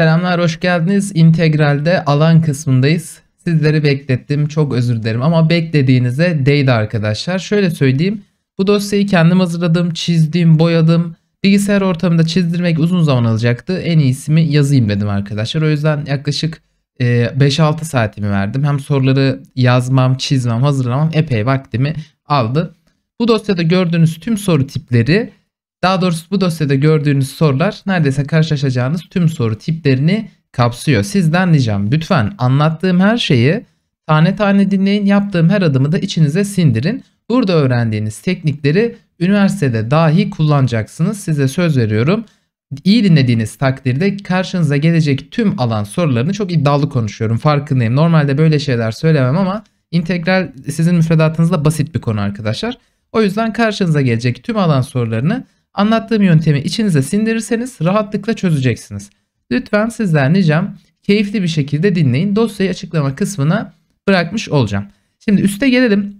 Selamlar, hoş geldiniz. İntegralde alan kısmındayız. Sizleri beklettim, çok özür dilerim ama beklediğinize değdi arkadaşlar. Şöyle söyleyeyim, bu dosyayı kendim hazırladım, çizdim, boyadım. Bilgisayar ortamında çizdirmek uzun zaman alacaktı. En iyisini yazayım dedim arkadaşlar. O yüzden yaklaşık 5-6 e, saatimi verdim. Hem soruları yazmam, çizmem, hazırlamam epey vaktimi aldı. Bu dosyada gördüğünüz tüm soru tipleri daha doğrusu bu dosyada gördüğünüz sorular neredeyse karşılaşacağınız tüm soru tiplerini kapsıyor. Sizden ricam lütfen anlattığım her şeyi tane tane dinleyin. Yaptığım her adımı da içinize sindirin. Burada öğrendiğiniz teknikleri üniversitede dahi kullanacaksınız. Size söz veriyorum. İyi dinlediğiniz takdirde karşınıza gelecek tüm alan sorularını çok iddialı konuşuyorum. Farkındayım. Normalde böyle şeyler söylemem ama integral sizin müfredatınızda basit bir konu arkadaşlar. O yüzden karşınıza gelecek tüm alan sorularını Anlattığım yöntemi içinize sindirirseniz rahatlıkla çözeceksiniz. Lütfen sizler ricam keyifli bir şekilde dinleyin. Dosyayı açıklama kısmına bırakmış olacağım. Şimdi üste gelelim.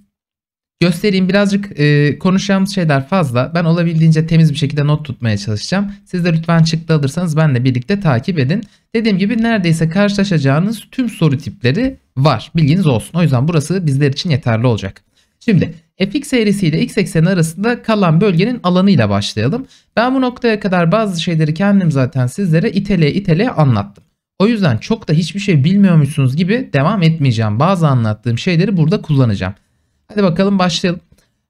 Göstereyim birazcık e, konuşacağımız şeyler fazla. Ben olabildiğince temiz bir şekilde not tutmaya çalışacağım. Siz de lütfen çıktı alırsanız benle birlikte takip edin. Dediğim gibi neredeyse karşılaşacağınız tüm soru tipleri var. Bilginiz olsun. O yüzden burası bizler için yeterli olacak. Şimdi fx eğrisiyle x ekseni arasında kalan bölgenin alanıyla başlayalım. Ben bu noktaya kadar bazı şeyleri kendim zaten sizlere itele itele anlattım. O yüzden çok da hiçbir şey bilmiyormuşsunuz gibi devam etmeyeceğim. Bazı anlattığım şeyleri burada kullanacağım. Hadi bakalım başlayalım.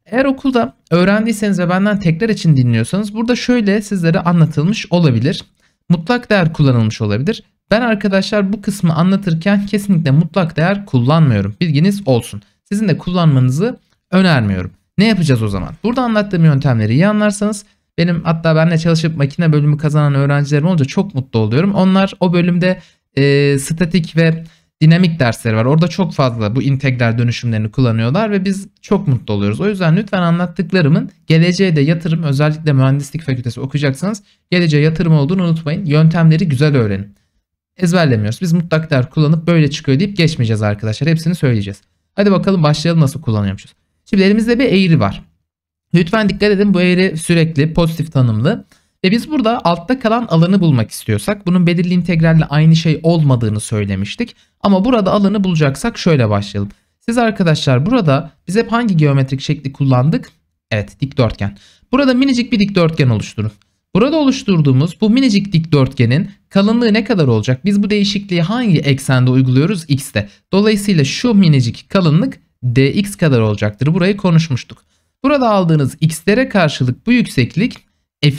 Eğer okulda öğrendiyseniz ve benden tekrar için dinliyorsanız burada şöyle sizlere anlatılmış olabilir. Mutlak değer kullanılmış olabilir. Ben arkadaşlar bu kısmı anlatırken kesinlikle mutlak değer kullanmıyorum. Bilginiz olsun sizin de kullanmanızı önermiyorum. Ne yapacağız o zaman? Burada anlattığım yöntemleri iyi anlarsanız benim hatta benle çalışıp makine bölümü kazanan öğrencilerim olunca çok mutlu oluyorum. Onlar o bölümde e, statik ve dinamik dersleri var. Orada çok fazla bu integral dönüşümlerini kullanıyorlar ve biz çok mutlu oluyoruz. O yüzden lütfen anlattıklarımın geleceğe de yatırım özellikle mühendislik fakültesi okuyacaksanız geleceğe yatırım olduğunu unutmayın. Yöntemleri güzel öğrenin. Ezberlemiyoruz. Biz mutlak değer kullanıp böyle çıkıyor deyip geçmeyeceğiz arkadaşlar. Hepsini söyleyeceğiz. Hadi bakalım başlayalım nasıl kullanıyormuşuz. Şimdi elimizde bir eğri var. Lütfen dikkat edin bu eğri sürekli pozitif tanımlı. Ve biz burada altta kalan alanı bulmak istiyorsak bunun belirli integralle aynı şey olmadığını söylemiştik. Ama burada alanı bulacaksak şöyle başlayalım. Siz arkadaşlar burada biz hep hangi geometrik şekli kullandık? Evet dikdörtgen. Burada minicik bir dikdörtgen oluşturun. Burada oluşturduğumuz bu minicik dikdörtgenin kalınlığı ne kadar olacak? Biz bu değişikliği hangi eksende uyguluyoruz? X'te. Dolayısıyla şu minicik kalınlık dx kadar olacaktır. Burayı konuşmuştuk. Burada aldığınız x'lere karşılık bu yükseklik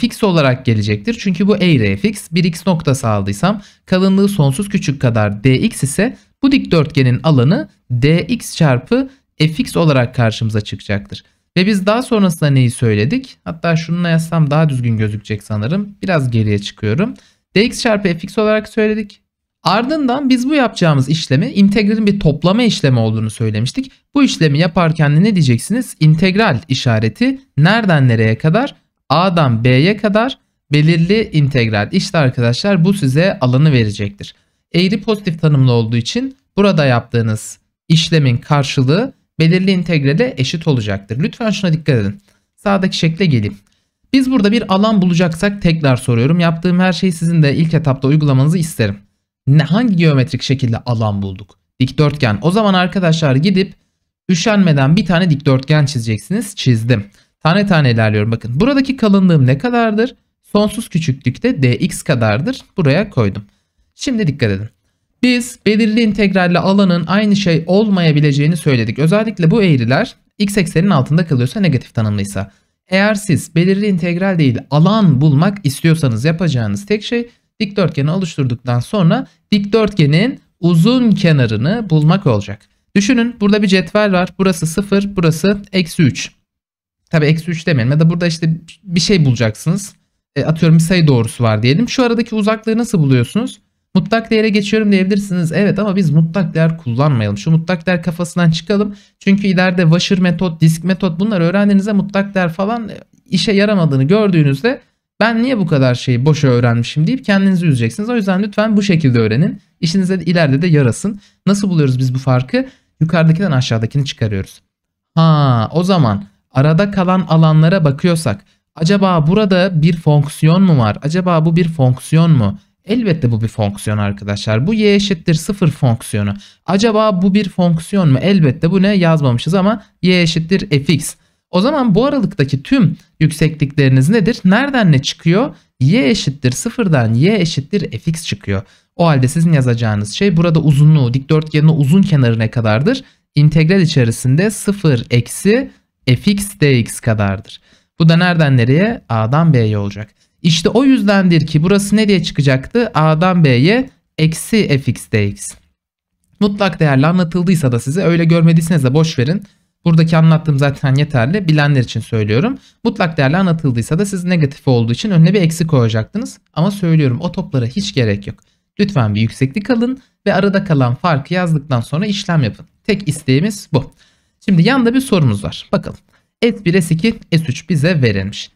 fx olarak gelecektir. Çünkü bu eğri fx. Bir x noktası aldıysam kalınlığı sonsuz küçük kadar dx ise bu dikdörtgenin alanı dx çarpı fx olarak karşımıza çıkacaktır. Ve biz daha sonrasında neyi söyledik? Hatta şununla yazsam daha düzgün gözükecek sanırım. Biraz geriye çıkıyorum dx çarpı fx olarak söyledik. Ardından biz bu yapacağımız işlemi integralin bir toplama işlemi olduğunu söylemiştik. Bu işlemi yaparken de ne diyeceksiniz? İntegral işareti nereden nereye kadar? A'dan B'ye kadar belirli integral. İşte arkadaşlar bu size alanı verecektir. Eğri pozitif tanımlı olduğu için burada yaptığınız işlemin karşılığı belirli integrale eşit olacaktır. Lütfen şuna dikkat edin. Sağdaki şekle geleyim. Biz burada bir alan bulacaksak tekrar soruyorum. Yaptığım her şeyi sizin de ilk etapta uygulamanızı isterim. Ne, hangi geometrik şekilde alan bulduk? Dikdörtgen. O zaman arkadaşlar gidip üşenmeden bir tane dikdörtgen çizeceksiniz. Çizdim. Tane tane ilerliyorum. Bakın buradaki kalınlığım ne kadardır? Sonsuz küçüklükte dx kadardır. Buraya koydum. Şimdi dikkat edin. Biz belirli integralle alanın aynı şey olmayabileceğini söyledik. Özellikle bu eğriler x eksenin altında kalıyorsa negatif tanımlıysa. Eğer siz belirli integral değil alan bulmak istiyorsanız yapacağınız tek şey dikdörtgeni oluşturduktan sonra dikdörtgenin uzun kenarını bulmak olacak. Düşünün burada bir cetvel var. Burası 0, burası eksi 3. Tabi eksi 3 demeyelim ya da burada işte bir şey bulacaksınız. E, atıyorum bir sayı doğrusu var diyelim. Şu aradaki uzaklığı nasıl buluyorsunuz? Mutlak değere geçiyorum diyebilirsiniz. Evet ama biz mutlak değer kullanmayalım. Şu mutlak değer kafasından çıkalım. Çünkü ileride washer metot, disk metot bunları öğrendiğinizde mutlak değer falan işe yaramadığını gördüğünüzde ben niye bu kadar şeyi boşa öğrenmişim deyip kendinizi üzeceksiniz. O yüzden lütfen bu şekilde öğrenin. İşinize de ileride de yarasın. Nasıl buluyoruz biz bu farkı? Yukarıdakinden aşağıdakini çıkarıyoruz. Ha, o zaman arada kalan alanlara bakıyorsak acaba burada bir fonksiyon mu var? Acaba bu bir fonksiyon mu? Elbette bu bir fonksiyon arkadaşlar. Bu y eşittir 0 fonksiyonu. Acaba bu bir fonksiyon mu? Elbette bu ne yazmamışız ama y eşittir fx. O zaman bu aralıktaki tüm yükseklikleriniz nedir? Nereden ne çıkıyor? y eşittir 0'dan y eşittir fx çıkıyor. O halde sizin yazacağınız şey burada uzunluğu dikdörtgenin uzun kenarı ne kadardır? İntegral içerisinde 0 eksi fx dx kadardır. Bu da nereden nereye? A'dan B'ye olacak. İşte o yüzdendir ki burası nereye çıkacaktı? A'dan B'ye eksi fx dx. Mutlak değerli anlatıldıysa da size öyle görmediyseniz de boş verin. Buradaki anlattığım zaten yeterli. Bilenler için söylüyorum. Mutlak değerli anlatıldıysa da siz negatif olduğu için önüne bir eksi koyacaktınız. Ama söylüyorum o toplara hiç gerek yok. Lütfen bir yükseklik alın ve arada kalan farkı yazdıktan sonra işlem yapın. Tek isteğimiz bu. Şimdi yanda bir sorumuz var. Bakalım. S1, S2, S3 bize verilmiş.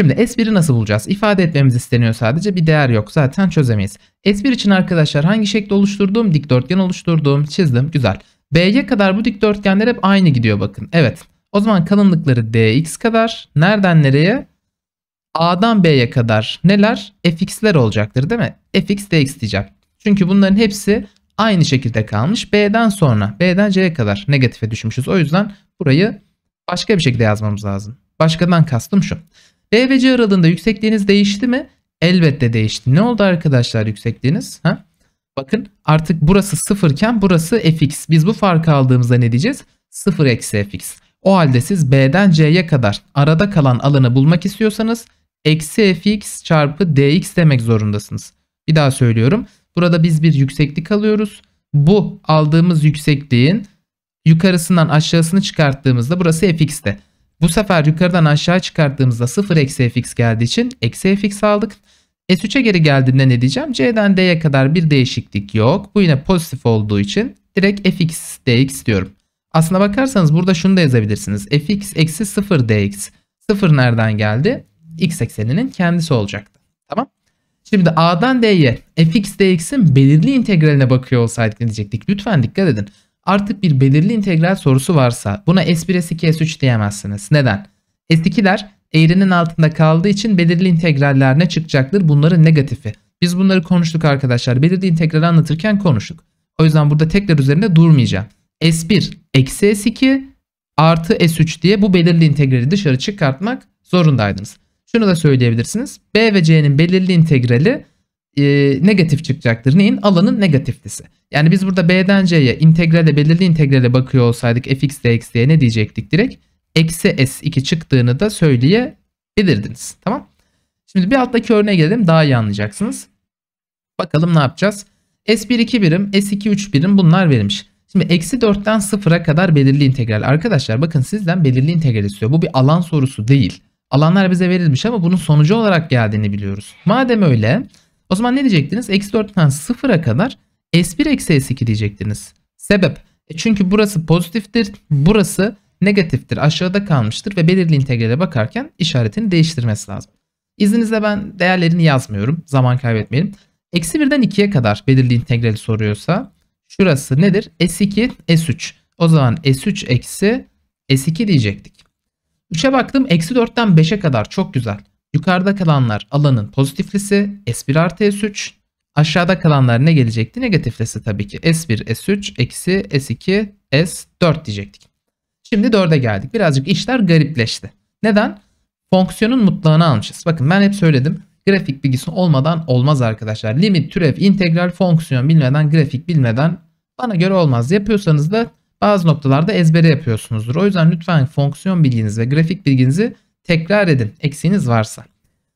Şimdi S1'i nasıl bulacağız? İfade etmemiz isteniyor sadece bir değer yok. Zaten çözemeyiz. S1 için arkadaşlar hangi şekli oluşturdum? Dikdörtgen oluşturdum. Çizdim. Güzel. B'ye kadar bu dikdörtgenler hep aynı gidiyor bakın. Evet. O zaman kalınlıkları dx kadar. Nereden nereye? A'dan B'ye kadar neler? fx'ler olacaktır değil mi? fx dx diyeceğim. Çünkü bunların hepsi aynı şekilde kalmış. B'den sonra B'den C'ye kadar negatife düşmüşüz. O yüzden burayı başka bir şekilde yazmamız lazım. Başkadan kastım şu. D ve C aralığında yüksekliğiniz değişti mi? Elbette değişti. Ne oldu arkadaşlar yüksekliğiniz? Ha? Bakın artık burası sıfırken burası fx. Biz bu farkı aldığımızda ne diyeceğiz? 0 eksi fx. O halde siz B'den C'ye kadar arada kalan alanı bulmak istiyorsanız eksi fx çarpı dx demek zorundasınız. Bir daha söylüyorum. Burada biz bir yükseklik alıyoruz. Bu aldığımız yüksekliğin yukarısından aşağısını çıkarttığımızda burası fx'te. Bu sefer yukarıdan aşağı çıkarttığımızda 0 eksi fx geldiği için eksi fx aldık. S3'e geri geldiğimde ne diyeceğim? C'den D'ye kadar bir değişiklik yok. Bu yine pozitif olduğu için direkt fx dx diyorum. Aslına bakarsanız burada şunu da yazabilirsiniz. fx eksi 0 dx. 0 nereden geldi? x ekseninin kendisi olacaktı. Tamam. Şimdi A'dan D'ye fx dx'in belirli integraline bakıyor olsaydık ne diyecektik? Lütfen dikkat edin artık bir belirli integral sorusu varsa buna S1, S2, S3 diyemezsiniz. Neden? S2'ler eğrinin altında kaldığı için belirli integraller ne çıkacaktır? Bunların negatifi. Biz bunları konuştuk arkadaşlar. Belirli integrali anlatırken konuştuk. O yüzden burada tekrar üzerinde durmayacağım. S1 eksi S2 artı S3 diye bu belirli integrali dışarı çıkartmak zorundaydınız. Şunu da söyleyebilirsiniz. B ve C'nin belirli integrali e, negatif çıkacaktır. Neyin? Alanın negatiflisi. Yani biz burada B'den C'ye integrale belirli integrale bakıyor olsaydık fx dx diye ne diyecektik direkt? Eksi s2 çıktığını da söyleyebilirdiniz. Tamam. Şimdi bir alttaki örneğe gelelim daha iyi anlayacaksınız. Bakalım ne yapacağız? S1 2 birim, S2 3 birim bunlar verilmiş. Şimdi eksi 4'ten 0'a kadar belirli integral. Arkadaşlar bakın sizden belirli integral istiyor. Bu bir alan sorusu değil. Alanlar bize verilmiş ama bunun sonucu olarak geldiğini biliyoruz. Madem öyle o zaman ne diyecektiniz? Eksi 4ten 0'a kadar S1 eksi S2 diyecektiniz. Sebep? E çünkü burası pozitiftir, burası negatiftir, aşağıda kalmıştır ve belirli integrale bakarken işaretini değiştirmesi lazım. İzninizle ben değerlerini yazmıyorum. Zaman kaybetmeyelim. Eksi 1'den 2'ye kadar belirli integrali soruyorsa şurası nedir? S2, S3. O zaman S3 eksi S2 diyecektik. 3'e baktım. Eksi 4'ten 5'e kadar çok güzel. Yukarıda kalanlar alanın pozitiflisi S1 artı S3. Aşağıda kalanlar ne gelecekti? Negatiflisi tabii ki. S1, S3, eksi S2, S4 diyecektik. Şimdi 4'e geldik. Birazcık işler garipleşti. Neden? Fonksiyonun mutlağını almışız. Bakın ben hep söyledim. Grafik bilgisi olmadan olmaz arkadaşlar. Limit, türev, integral, fonksiyon bilmeden, grafik bilmeden bana göre olmaz. Yapıyorsanız da bazı noktalarda ezbere yapıyorsunuzdur. O yüzden lütfen fonksiyon bilginiz ve grafik bilginizi Tekrar edin eksiğiniz varsa.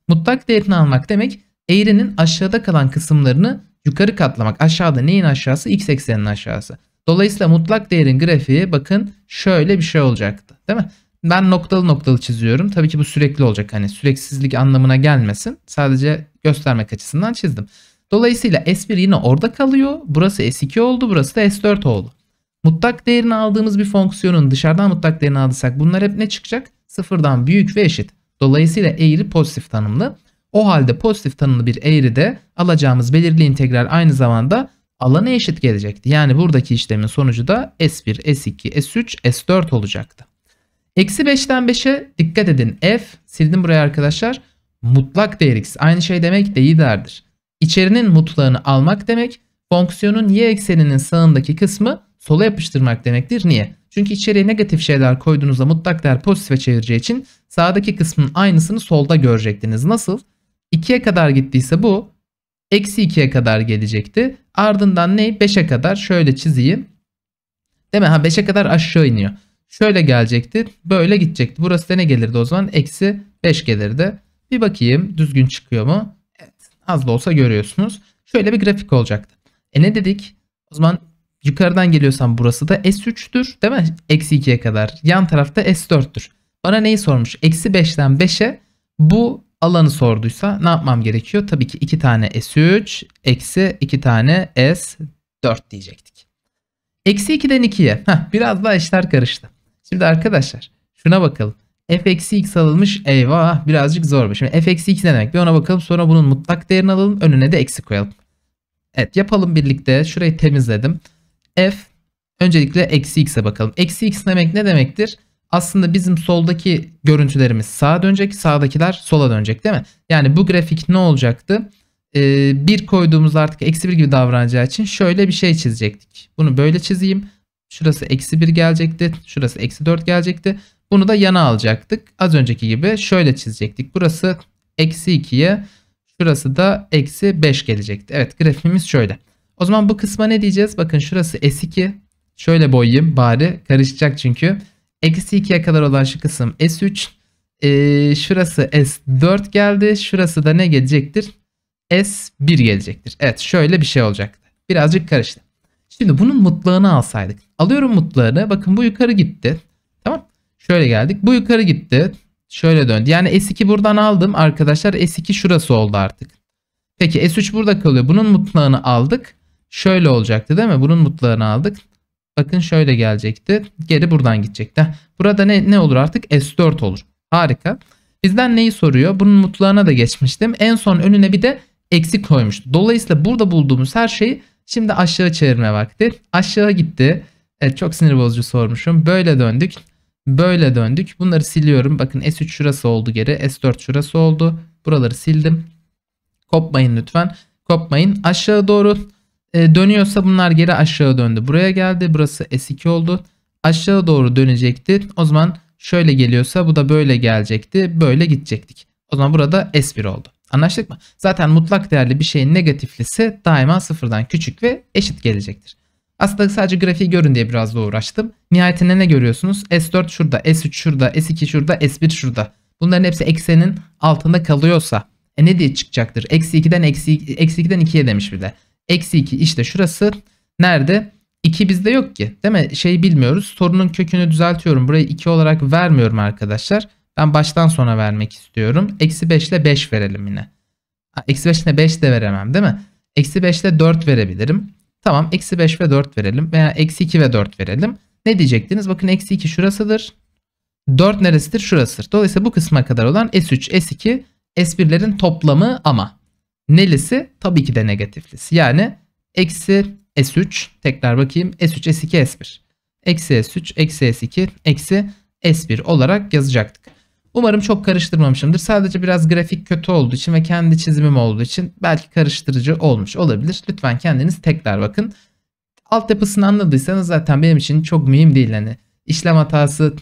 Mutlak değerini almak demek eğrinin aşağıda kalan kısımlarını yukarı katlamak. Aşağıda neyin aşağısı? X ekseninin aşağısı. Dolayısıyla mutlak değerin grafiği bakın şöyle bir şey olacaktı. Değil mi? Ben noktalı noktalı çiziyorum. Tabii ki bu sürekli olacak. Hani süreksizlik anlamına gelmesin. Sadece göstermek açısından çizdim. Dolayısıyla S1 yine orada kalıyor. Burası S2 oldu. Burası da S4 oldu. Mutlak değerini aldığımız bir fonksiyonun dışarıdan mutlak değerini aldıysak bunlar hep ne çıkacak? sıfırdan büyük ve eşit. Dolayısıyla eğri pozitif tanımlı. O halde pozitif tanımlı bir eğride alacağımız belirli integral aynı zamanda alana eşit gelecekti. Yani buradaki işlemin sonucu da S1, S2, S3, S4 olacaktı. Eksi 5'ten 5'e dikkat edin. F sildim buraya arkadaşlar. Mutlak değer x. Aynı şey demek değillerdir. İçerinin mutlağını almak demek. Fonksiyonun y ekseninin sağındaki kısmı sola yapıştırmak demektir. Niye? Çünkü içeriye negatif şeyler koyduğunuzda mutlak değer pozitife çevireceği için sağdaki kısmın aynısını solda görecektiniz. Nasıl? 2'ye kadar gittiyse bu eksi 2'ye kadar gelecekti. Ardından ne? 5'e kadar şöyle çizeyim. Değil mi? Ha 5'e kadar aşağı iniyor. Şöyle gelecekti. Böyle gidecekti. Burası da ne gelirdi o zaman? Eksi 5 gelirdi. Bir bakayım düzgün çıkıyor mu? Evet. Az da olsa görüyorsunuz. Şöyle bir grafik olacaktı. E ne dedik? O zaman Yukarıdan geliyorsan burası da S3'tür değil mi? Eksi 2'ye kadar. Yan tarafta S4'tür. Bana neyi sormuş? Eksi 5'ten 5'e bu alanı sorduysa ne yapmam gerekiyor? Tabii ki 2 tane S3 eksi 2 tane S4 diyecektik. Eksi 2'den 2'ye. biraz daha işler karıştı. Şimdi arkadaşlar şuna bakalım. f eksi x alınmış. Eyvah birazcık zor. Şimdi f eksi 2 ne demek? Bir ona bakalım. Sonra bunun mutlak değerini alalım. Önüne de eksi koyalım. Evet yapalım birlikte. Şurayı temizledim f öncelikle eksi x'e bakalım. Eksi x demek ne demektir? Aslında bizim soldaki görüntülerimiz sağa dönecek, sağdakiler sola dönecek değil mi? Yani bu grafik ne olacaktı? Ee, bir koyduğumuz artık eksi bir gibi davranacağı için şöyle bir şey çizecektik. Bunu böyle çizeyim. Şurası eksi bir gelecekti. Şurası eksi dört gelecekti. Bunu da yana alacaktık. Az önceki gibi şöyle çizecektik. Burası eksi ikiye. şurası da eksi beş gelecekti. Evet grafimiz şöyle. O zaman bu kısma ne diyeceğiz? Bakın şurası S2. Şöyle boyayayım bari. Karışacak çünkü. Eksi 2'ye kadar olan şu kısım S3. Ee, şurası S4 geldi. Şurası da ne gelecektir? S1 gelecektir. Evet şöyle bir şey olacak. Birazcık karıştı. Şimdi bunun mutlağını alsaydık. Alıyorum mutlağını. Bakın bu yukarı gitti. Tamam. Şöyle geldik. Bu yukarı gitti. Şöyle döndü. Yani S2 buradan aldım arkadaşlar. S2 şurası oldu artık. Peki S3 burada kalıyor. Bunun mutlağını aldık şöyle olacaktı değil mi? Bunun mutlarını aldık. Bakın şöyle gelecekti. Geri buradan gidecekti. Burada ne, ne olur artık? S4 olur. Harika. Bizden neyi soruyor? Bunun mutlarına da geçmiştim. En son önüne bir de eksik koymuştu. Dolayısıyla burada bulduğumuz her şeyi şimdi aşağı çevirme vakti. Aşağı gitti. Evet çok sinir bozucu sormuşum. Böyle döndük. Böyle döndük. Bunları siliyorum. Bakın S3 şurası oldu geri. S4 şurası oldu. Buraları sildim. Kopmayın lütfen. Kopmayın. Aşağı doğru ee, dönüyorsa bunlar geri aşağı döndü. Buraya geldi. Burası S2 oldu. Aşağı doğru dönecekti. O zaman şöyle geliyorsa bu da böyle gelecekti. Böyle gidecektik. O zaman burada S1 oldu. Anlaştık mı? Zaten mutlak değerli bir şeyin negatiflisi daima sıfırdan küçük ve eşit gelecektir. Aslında sadece grafiği görün diye biraz da uğraştım. Nihayetinde ne görüyorsunuz? S4 şurada, S3 şurada, S2 şurada, S1 şurada. Bunların hepsi eksenin altında kalıyorsa e ne diye çıkacaktır? Eksi 2'den eksi, eksi 2'den 2'ye demiş bir de. Eksi 2 işte şurası nerede? 2 bizde yok ki değil mi? Şey bilmiyoruz. Sorunun kökünü düzeltiyorum. Burayı 2 olarak vermiyorum arkadaşlar. Ben baştan sona vermek istiyorum. Eksi 5 ile 5 verelim yine. Eksi 5 ile 5 de veremem değil mi? Eksi 5 ile 4 verebilirim. Tamam eksi 5 ve 4 verelim veya eksi 2 ve 4 verelim. Ne diyecektiniz? Bakın eksi 2 şurasıdır. 4 neresidir? Şurasıdır. Dolayısıyla bu kısma kadar olan S3, S2, S1'lerin toplamı ama. Nelisi? Tabii ki de negatiflisi. Yani eksi S3 tekrar bakayım S3 S2 S1 eksi S3 eksi S2 eksi S1 olarak yazacaktık. Umarım çok karıştırmamışımdır. Sadece biraz grafik kötü olduğu için ve kendi çizimim olduğu için belki karıştırıcı olmuş olabilir. Lütfen kendiniz tekrar bakın. Altyapısını anladıysanız zaten benim için çok mühim değil. yani işlem hatası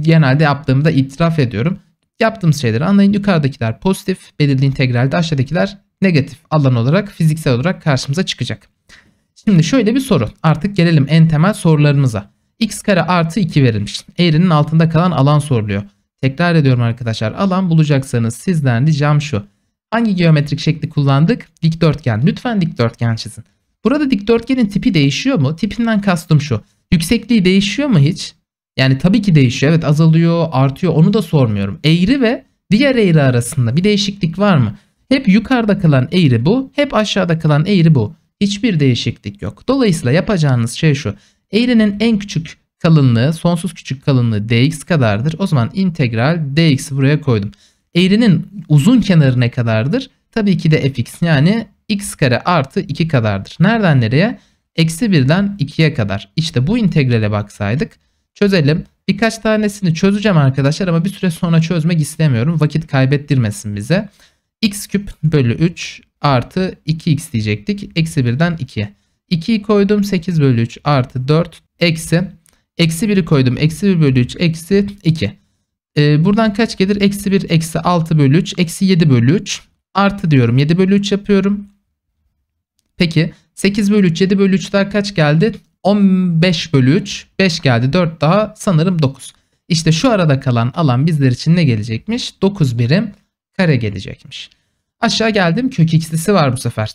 genelde yaptığımda itiraf ediyorum. Yaptığımız şeyleri anlayın. Yukarıdakiler pozitif, belirli integralde aşağıdakiler negatif alan olarak fiziksel olarak karşımıza çıkacak. Şimdi şöyle bir soru. Artık gelelim en temel sorularımıza. x kare artı 2 verilmiş. Eğrinin altında kalan alan soruluyor. Tekrar ediyorum arkadaşlar. Alan bulacaksanız sizden ricam şu. Hangi geometrik şekli kullandık? Dikdörtgen. Lütfen dikdörtgen çizin. Burada dikdörtgenin tipi değişiyor mu? Tipinden kastım şu. Yüksekliği değişiyor mu hiç? Yani tabii ki değişiyor. Evet azalıyor, artıyor. Onu da sormuyorum. Eğri ve diğer eğri arasında bir değişiklik var mı? Hep yukarıda kalan eğri bu, hep aşağıda kalan eğri bu. Hiçbir değişiklik yok. Dolayısıyla yapacağınız şey şu. Eğrinin en küçük kalınlığı, sonsuz küçük kalınlığı dx kadardır. O zaman integral dx buraya koydum. Eğrinin uzun kenarı ne kadardır? Tabii ki de fx yani x kare artı 2 kadardır. Nereden nereye? Eksi 1'den 2'ye kadar. İşte bu integrale baksaydık çözelim. Birkaç tanesini çözeceğim arkadaşlar ama bir süre sonra çözmek istemiyorum. Vakit kaybettirmesin bize x küp bölü 3 artı 2x diyecektik. Eksi 1'den 2'ye. 2'yi koydum 8 bölü 3 artı 4 eksi. Eksi 1'i koydum. Eksi 1 bölü 3 eksi 2. Ee, buradan kaç gelir? Eksi 1 eksi 6 bölü 3 eksi 7 bölü 3 artı diyorum. 7 bölü 3 yapıyorum. Peki 8 bölü 3 7 bölü 3'ler kaç geldi? 15 bölü 3 5 geldi 4 daha sanırım 9. İşte şu arada kalan alan bizler için ne gelecekmiş? 9 birim kare gelecekmiş. Aşağı geldim kök x'lisi var bu sefer.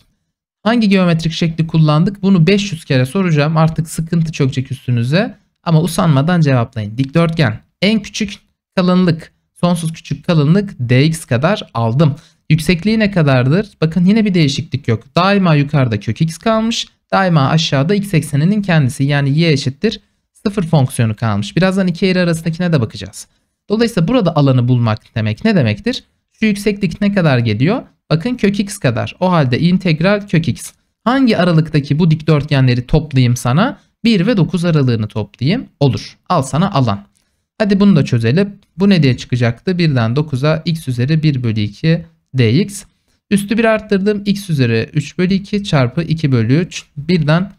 Hangi geometrik şekli kullandık bunu 500 kere soracağım. Artık sıkıntı çökecek üstünüze. Ama usanmadan cevaplayın. Dikdörtgen en küçük kalınlık sonsuz küçük kalınlık dx kadar aldım. Yüksekliği ne kadardır? Bakın yine bir değişiklik yok. Daima yukarıda kök x kalmış. Daima aşağıda x ekseninin kendisi yani y eşittir sıfır fonksiyonu kalmış. Birazdan iki eğri arasındakine de bakacağız. Dolayısıyla burada alanı bulmak demek ne demektir? Şu yükseklik ne kadar geliyor? Bakın kök x kadar. O halde integral kök x. Hangi aralıktaki bu dikdörtgenleri toplayayım sana? 1 ve 9 aralığını toplayayım. Olur. Al sana alan. Hadi bunu da çözelim. Bu ne diye çıkacaktı? 1'den 9'a x üzeri 1 bölü 2 dx. Üstü 1 arttırdım. x üzeri 3 bölü 2 çarpı 2 bölü 3. 1'den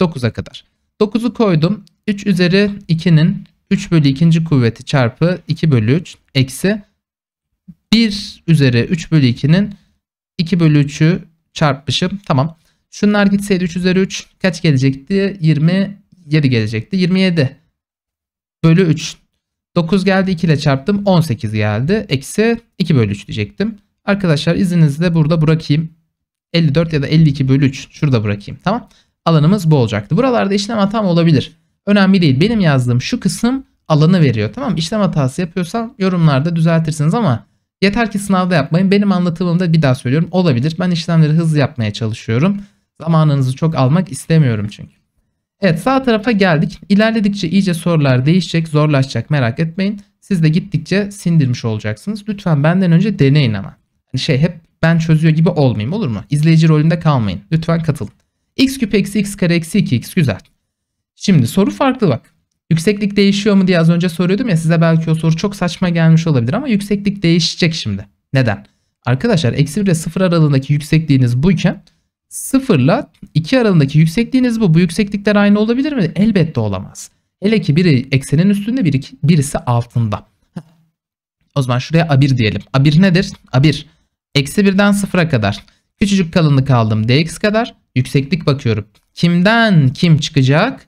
9'a kadar. 9'u koydum. 3 üzeri 2'nin 3 bölü 2. kuvveti çarpı 2 bölü 3 eksi 1 üzeri 3 bölü 2'nin 2 bölü 3'ü çarpmışım. Tamam. Şunlar gitseydi 3 üzeri 3 kaç gelecekti? 27 gelecekti. 27 bölü 3. 9 geldi 2 ile çarptım. 18 geldi. Eksi 2 bölü 3 diyecektim. Arkadaşlar izninizle burada bırakayım. 54 ya da 52 bölü 3 şurada bırakayım. Tamam. Alanımız bu olacaktı. Buralarda işlem hatam olabilir. Önemli değil. Benim yazdığım şu kısım alanı veriyor. Tamam İşlem hatası yapıyorsam yorumlarda düzeltirsiniz ama Yeter ki sınavda yapmayın. Benim anlatımımda bir daha söylüyorum. Olabilir. Ben işlemleri hızlı yapmaya çalışıyorum. Zamanınızı çok almak istemiyorum çünkü. Evet sağ tarafa geldik. İlerledikçe iyice sorular değişecek, zorlaşacak merak etmeyin. Siz de gittikçe sindirmiş olacaksınız. Lütfen benden önce deneyin ama. Hani şey hep ben çözüyor gibi olmayayım olur mu? İzleyici rolünde kalmayın. Lütfen katılın. x küp eksi x kare eksi 2x güzel. Şimdi soru farklı bak. Yükseklik değişiyor mu diye az önce soruyordum ya size belki o soru çok saçma gelmiş olabilir ama yükseklik değişecek şimdi. Neden? Arkadaşlar eksi 1 ile 0 aralığındaki yüksekliğiniz buyken 0 ile 2 aralığındaki yüksekliğiniz bu. Bu yükseklikler aynı olabilir mi? Elbette olamaz. Hele ki biri eksenin üstünde biri, birisi altında. O zaman şuraya A1 diyelim. A1 nedir? A1 eksi 1'den 0'a kadar. Küçücük kalınlık aldım dx kadar. Yükseklik bakıyorum. Kimden kim çıkacak?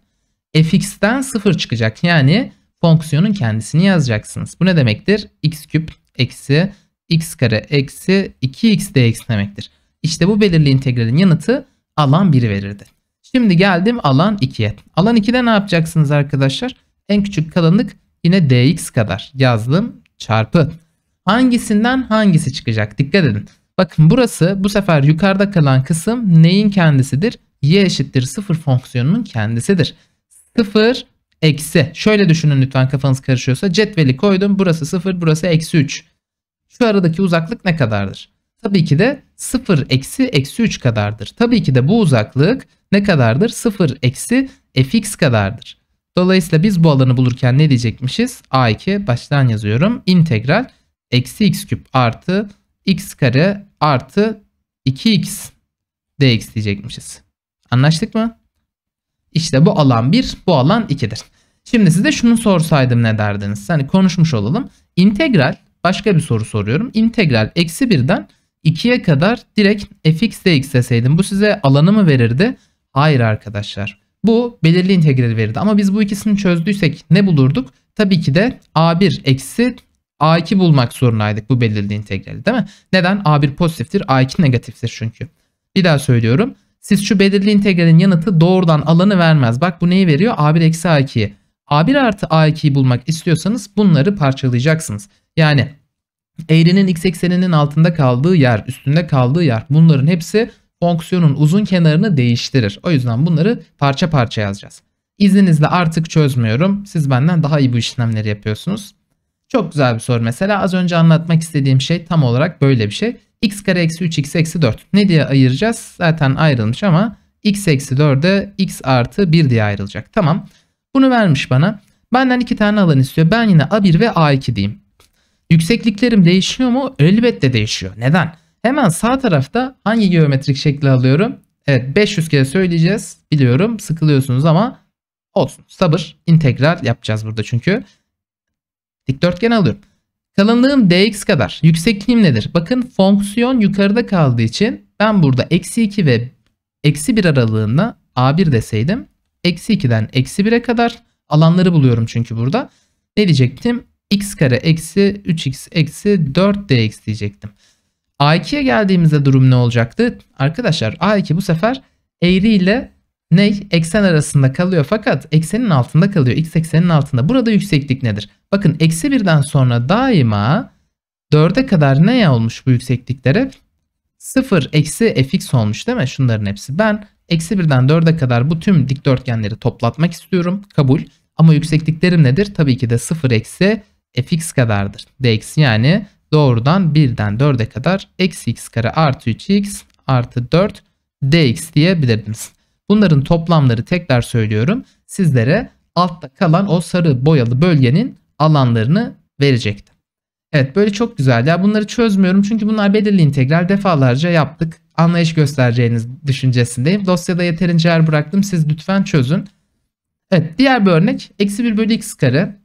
fx'ten 0 çıkacak. Yani fonksiyonun kendisini yazacaksınız. Bu ne demektir? x küp eksi x kare eksi 2x dx demektir. İşte bu belirli integralin yanıtı alan 1'i verirdi. Şimdi geldim alan 2'ye. Alan 2'de ne yapacaksınız arkadaşlar? En küçük kalınlık yine dx kadar yazdım çarpı. Hangisinden hangisi çıkacak? Dikkat edin. Bakın burası bu sefer yukarıda kalan kısım neyin kendisidir? y eşittir 0 fonksiyonunun kendisidir. 0 eksi. Şöyle düşünün lütfen kafanız karışıyorsa. Cetveli koydum. Burası 0, burası eksi 3. Şu aradaki uzaklık ne kadardır? Tabii ki de 0 eksi eksi 3 kadardır. Tabii ki de bu uzaklık ne kadardır? 0 eksi fx kadardır. Dolayısıyla biz bu alanı bulurken ne diyecekmişiz? A2 baştan yazıyorum. İntegral eksi x küp artı x kare artı 2x dx diyecekmişiz. Anlaştık mı? İşte bu alan 1, bu alan 2'dir. Şimdi size şunu sorsaydım ne derdiniz? Hani konuşmuş olalım. İntegral, başka bir soru soruyorum. İntegral eksi 1'den 2'ye kadar direkt fx dx deseydim bu size alanı mı verirdi? Hayır arkadaşlar. Bu belirli integrali verirdi ama biz bu ikisini çözdüysek ne bulurduk? Tabii ki de a1 eksi a2 bulmak zorundaydık bu belirli integrali değil mi? Neden? a1 pozitiftir a2 negatiftir çünkü. Bir daha söylüyorum. Siz şu belirli integralin yanıtı doğrudan alanı vermez. Bak bu neyi veriyor? A1 eksi A2'yi. A1 artı A2'yi bulmak istiyorsanız bunları parçalayacaksınız. Yani eğrinin x ekseninin altında kaldığı yer, üstünde kaldığı yer bunların hepsi fonksiyonun uzun kenarını değiştirir. O yüzden bunları parça parça yazacağız. İzninizle artık çözmüyorum. Siz benden daha iyi bu işlemleri yapıyorsunuz. Çok güzel bir soru mesela. Az önce anlatmak istediğim şey tam olarak böyle bir şey x kare eksi 3x eksi 4. Ne diye ayıracağız? Zaten ayrılmış ama x eksi 4'e x artı 1 diye ayrılacak. Tamam. Bunu vermiş bana. Benden iki tane alan istiyor. Ben yine A1 ve A2 diyeyim. Yüksekliklerim değişiyor mu? Elbette değişiyor. Neden? Hemen sağ tarafta hangi geometrik şekli alıyorum? Evet 500 kere söyleyeceğiz. Biliyorum sıkılıyorsunuz ama olsun. Sabır. integral yapacağız burada çünkü. Dikdörtgen alıyorum. Kalınlığım dx kadar. Yüksekliğim nedir? Bakın fonksiyon yukarıda kaldığı için ben burada eksi 2 ve eksi 1 aralığında a1 deseydim. Eksi 2'den eksi 1'e kadar alanları buluyorum çünkü burada. Ne diyecektim? x kare eksi 3x eksi 4 dx diyecektim. A2'ye geldiğimizde durum ne olacaktı? Arkadaşlar A2 bu sefer eğri ile ne? Eksen arasında kalıyor fakat eksenin altında kalıyor. X eksenin altında. Burada yükseklik nedir? Bakın eksi birden sonra daima 4'e kadar ne olmuş bu yüksekliklere? 0 eksi fx olmuş değil mi? Şunların hepsi. Ben eksi birden 4'e kadar bu tüm dikdörtgenleri toplatmak istiyorum. Kabul. Ama yüksekliklerim nedir? Tabii ki de 0 eksi fx kadardır. dx yani doğrudan 1'den 4'e kadar eksi x kare artı 3x artı 4 dx diyebilirdiniz. Bunların toplamları tekrar söylüyorum. Sizlere altta kalan o sarı boyalı bölgenin alanlarını verecekti. Evet böyle çok güzel. Ya bunları çözmüyorum çünkü bunlar belirli integral defalarca yaptık. Anlayış göstereceğiniz düşüncesindeyim. Dosyada yeterince yer bıraktım. Siz lütfen çözün. Evet diğer bir örnek. Eksi 1 bölü x kare.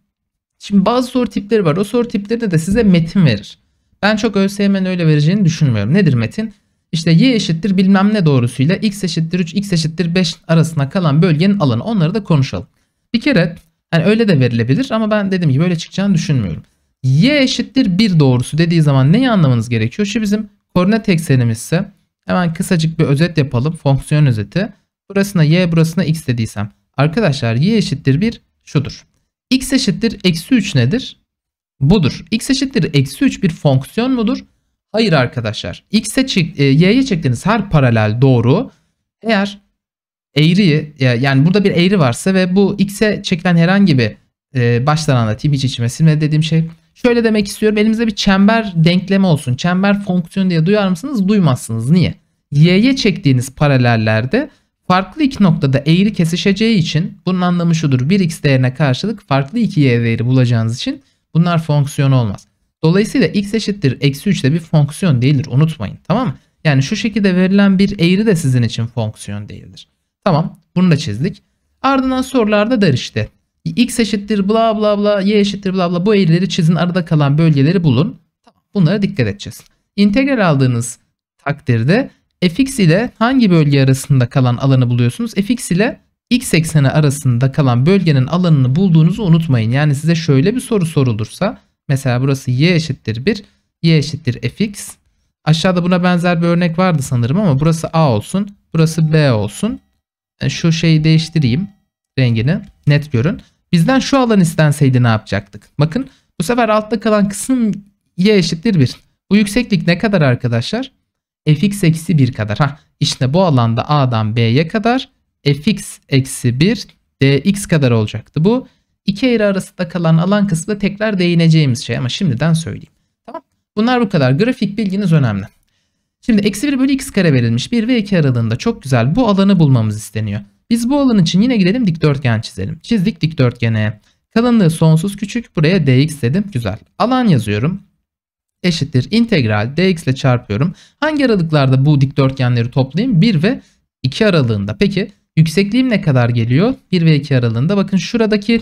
Şimdi bazı soru tipleri var. O soru tiplerinde de, de size metin verir. Ben çok ÖSYM'nin öyle vereceğini düşünmüyorum. Nedir metin? İşte y eşittir bilmem ne doğrusuyla x eşittir 3, x eşittir 5 arasına kalan bölgenin alanı. Onları da konuşalım. Bir kere yani öyle de verilebilir ama ben dediğim gibi böyle çıkacağını düşünmüyorum. Y eşittir 1 doğrusu dediği zaman neyi anlamanız gerekiyor? Şu bizim koordinat eksenimiz ise hemen kısacık bir özet yapalım. Fonksiyon özeti. Burasına y burasına x dediysem. Arkadaşlar y eşittir 1 şudur. x eşittir eksi 3 nedir? Budur. x eşittir eksi 3 bir fonksiyon mudur? Hayır arkadaşlar. x'e e, y'ye çektiğiniz her paralel doğru. Eğer eğriyi yani burada bir eğri varsa ve bu x'e çekilen herhangi bir e, baştan anlatayım iç içime silmedi dediğim şey. Şöyle demek istiyorum elimizde bir çember denkleme olsun. Çember fonksiyonu diye duyar mısınız? Duymazsınız. Niye? Y'ye çektiğiniz paralellerde farklı iki noktada eğri kesişeceği için bunun anlamı şudur. 1x değerine karşılık farklı iki y değeri bulacağınız için bunlar fonksiyon olmaz. Dolayısıyla x eşittir eksi 3 de bir fonksiyon değildir unutmayın tamam mı? Yani şu şekilde verilen bir eğri de sizin için fonksiyon değildir. Tamam bunu da çizdik. Ardından sorularda der işte. X eşittir bla bla bla y eşittir bla bla bu eğrileri çizin arada kalan bölgeleri bulun. Bunlara dikkat edeceğiz. İntegral aldığınız takdirde fx ile hangi bölge arasında kalan alanı buluyorsunuz? fx ile x ekseni arasında kalan bölgenin alanını bulduğunuzu unutmayın. Yani size şöyle bir soru sorulursa mesela burası y eşittir 1 y eşittir fx. Aşağıda buna benzer bir örnek vardı sanırım ama burası a olsun burası b olsun e, şu şeyi değiştireyim rengini net görün. Bizden şu alan istenseydi ne yapacaktık? Bakın bu sefer altta kalan kısım y eşittir 1. Bu yükseklik ne kadar arkadaşlar? fx eksi 1 kadar. Ha, işte bu alanda a'dan b'ye kadar fx eksi 1 dx kadar olacaktı. Bu iki eğri arasında kalan alan kısmı tekrar değineceğimiz şey ama şimdiden söyleyeyim. Tamam. Bunlar bu kadar. Grafik bilginiz önemli. Şimdi eksi 1 bölü x kare verilmiş 1 ve 2 aralığında çok güzel bu alanı bulmamız isteniyor. Biz bu alan için yine gidelim dikdörtgen çizelim. Çizdik dikdörtgene. Kalınlığı sonsuz küçük buraya dx dedim güzel. Alan yazıyorum eşittir integral dx ile çarpıyorum. Hangi aralıklarda bu dikdörtgenleri toplayayım? 1 ve 2 aralığında. Peki yüksekliğim ne kadar geliyor? 1 ve 2 aralığında. Bakın şuradaki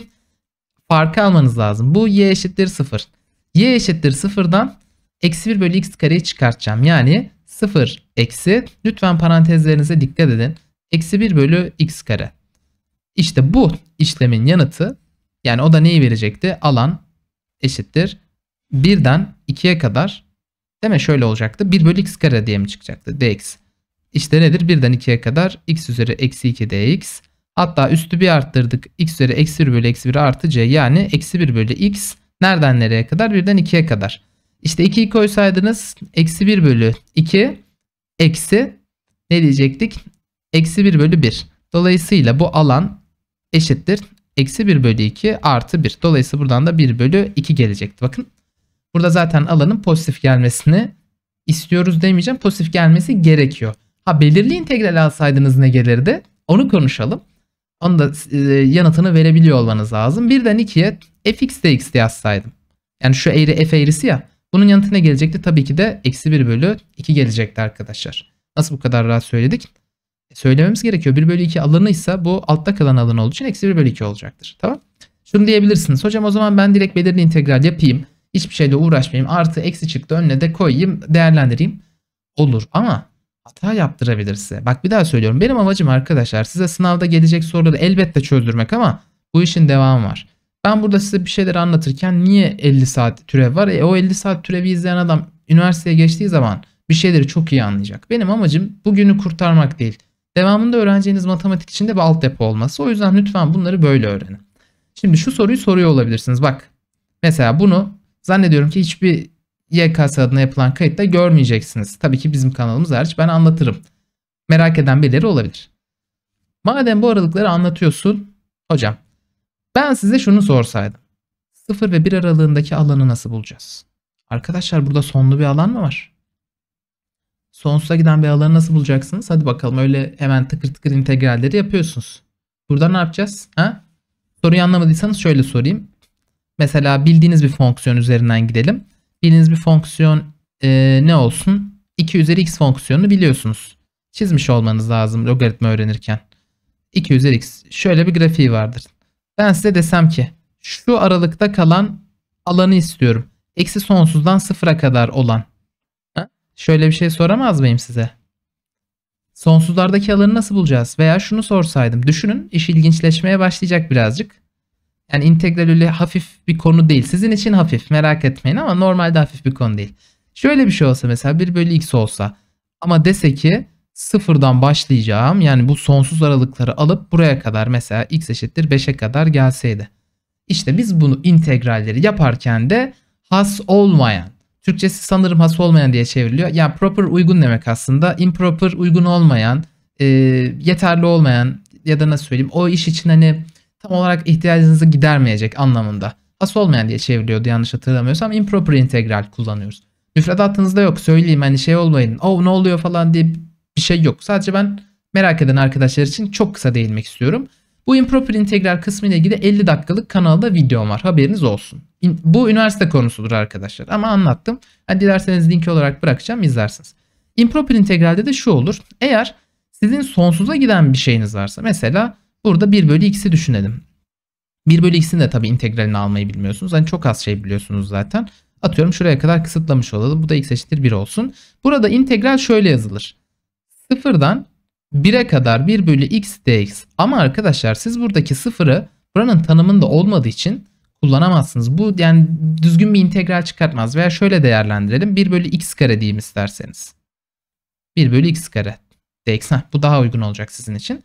farkı almanız lazım. Bu y eşittir 0. y eşittir 0'dan eksi 1 bölü x kareyi çıkartacağım. Yani 0 eksi lütfen parantezlerinize dikkat edin. Eksi 1 bölü x kare. İşte bu işlemin yanıtı yani o da neyi verecekti? Alan eşittir. 1'den 2'ye kadar değil mi? Şöyle olacaktı. 1 bölü x kare diye mi çıkacaktı? dx. İşte nedir? 1'den 2'ye kadar x üzeri eksi 2 dx. Hatta üstü bir arttırdık. x üzeri eksi 1 bölü eksi 1 artı c yani eksi 1 bölü x nereden nereye kadar? 1'den 2'ye kadar. İşte 2'yi koysaydınız eksi 1 bölü 2 eksi ne diyecektik? Eksi 1 bölü 1. Dolayısıyla bu alan eşittir. Eksi 1 bölü 2 artı 1. Dolayısıyla buradan da 1 bölü 2 gelecekti. Bakın burada zaten alanın pozitif gelmesini istiyoruz demeyeceğim. Pozitif gelmesi gerekiyor. Ha belirli integral alsaydınız ne gelirdi? Onu konuşalım. Onu da e, yanıtını verebiliyor olmanız lazım. Birden 2'ye fx dx yazsaydım. Yani şu eğri f eğrisi ya. Bunun yanıtı ne gelecekti? Tabii ki de eksi 1 bölü 2 gelecekti arkadaşlar. Nasıl bu kadar rahat söyledik? E, söylememiz gerekiyor. 1 bölü 2 alanıysa bu altta kalan alan olduğu için eksi 1 bölü 2 olacaktır. Tamam. Şunu diyebilirsiniz. Hocam o zaman ben direkt belirli integral yapayım. Hiçbir şeyle uğraşmayayım. Artı eksi çıktı önüne de koyayım değerlendireyim. Olur ama hata yaptırabilirse. Bak bir daha söylüyorum. Benim amacım arkadaşlar size sınavda gelecek soruları elbette çözdürmek ama bu işin devamı var. Ben burada size bir şeyler anlatırken niye 50 saat türev var? E, o 50 saat türevi izleyen adam üniversiteye geçtiği zaman bir şeyleri çok iyi anlayacak. Benim amacım bugünü kurtarmak değil. Devamında öğreneceğiniz matematik için de bir alt depo olması. O yüzden lütfen bunları böyle öğrenin. Şimdi şu soruyu soruyor olabilirsiniz. Bak mesela bunu zannediyorum ki hiçbir YKS adına yapılan kayıtta görmeyeceksiniz. Tabii ki bizim kanalımız hariç ben anlatırım. Merak eden birileri olabilir. Madem bu aralıkları anlatıyorsun hocam ben size şunu sorsaydım. 0 ve 1 aralığındaki alanı nasıl bulacağız? Arkadaşlar burada sonlu bir alan mı var? Sonsuza giden bir alanı nasıl bulacaksınız? Hadi bakalım öyle hemen tıkır tıkır integralleri yapıyorsunuz. Burada ne yapacağız? Ha? Soruyu anlamadıysanız şöyle sorayım. Mesela bildiğiniz bir fonksiyon üzerinden gidelim. Bildiğiniz bir fonksiyon e, ne olsun? 2 üzeri x fonksiyonunu biliyorsunuz. Çizmiş olmanız lazım logaritma öğrenirken. 2 üzeri x. Şöyle bir grafiği vardır. Ben size desem ki şu aralıkta kalan alanı istiyorum. Eksi sonsuzdan sıfıra kadar olan. Ha? Şöyle bir şey soramaz mıyım size? Sonsuzlardaki alanı nasıl bulacağız? Veya şunu sorsaydım. Düşünün iş ilginçleşmeye başlayacak birazcık. Yani integral öyle hafif bir konu değil. Sizin için hafif merak etmeyin ama normalde hafif bir konu değil. Şöyle bir şey olsa mesela 1 bölü x olsa ama dese ki sıfırdan başlayacağım. Yani bu sonsuz aralıkları alıp buraya kadar mesela x eşittir 5'e kadar gelseydi. İşte biz bunu integralleri yaparken de has olmayan, Türkçesi sanırım has olmayan diye çevriliyor. Yani proper uygun demek aslında. Improper uygun olmayan, e, yeterli olmayan ya da nasıl söyleyeyim o iş için hani tam olarak ihtiyacınızı gidermeyecek anlamında. Has olmayan diye çevriliyordu yanlış hatırlamıyorsam. Improper integral kullanıyoruz. Müfredatınızda yok söyleyeyim hani şey olmayın. Oh ne oluyor falan diye bir şey yok. Sadece ben merak eden arkadaşlar için çok kısa değinmek istiyorum. Bu improper integral kısmı ile ilgili 50 dakikalık kanalda videom var. Haberiniz olsun. Bu üniversite konusudur arkadaşlar ama anlattım. Yani dilerseniz linki olarak bırakacağım izlersiniz. Improper integralde de şu olur. Eğer sizin sonsuza giden bir şeyiniz varsa mesela burada 1 bölü x'i düşünelim. 1 bölü x'in de tabii integralini almayı bilmiyorsunuz. Yani çok az şey biliyorsunuz zaten. Atıyorum şuraya kadar kısıtlamış olalım. Bu da x eşittir 1 olsun. Burada integral şöyle yazılır. Sıfırdan 1'e kadar 1 bölü x dx. Ama arkadaşlar siz buradaki sıfırı buranın tanımında olmadığı için kullanamazsınız. Bu yani düzgün bir integral çıkartmaz. Veya şöyle değerlendirelim. 1 bölü x kare diyeyim isterseniz. 1 bölü x kare dx. Heh, bu daha uygun olacak sizin için.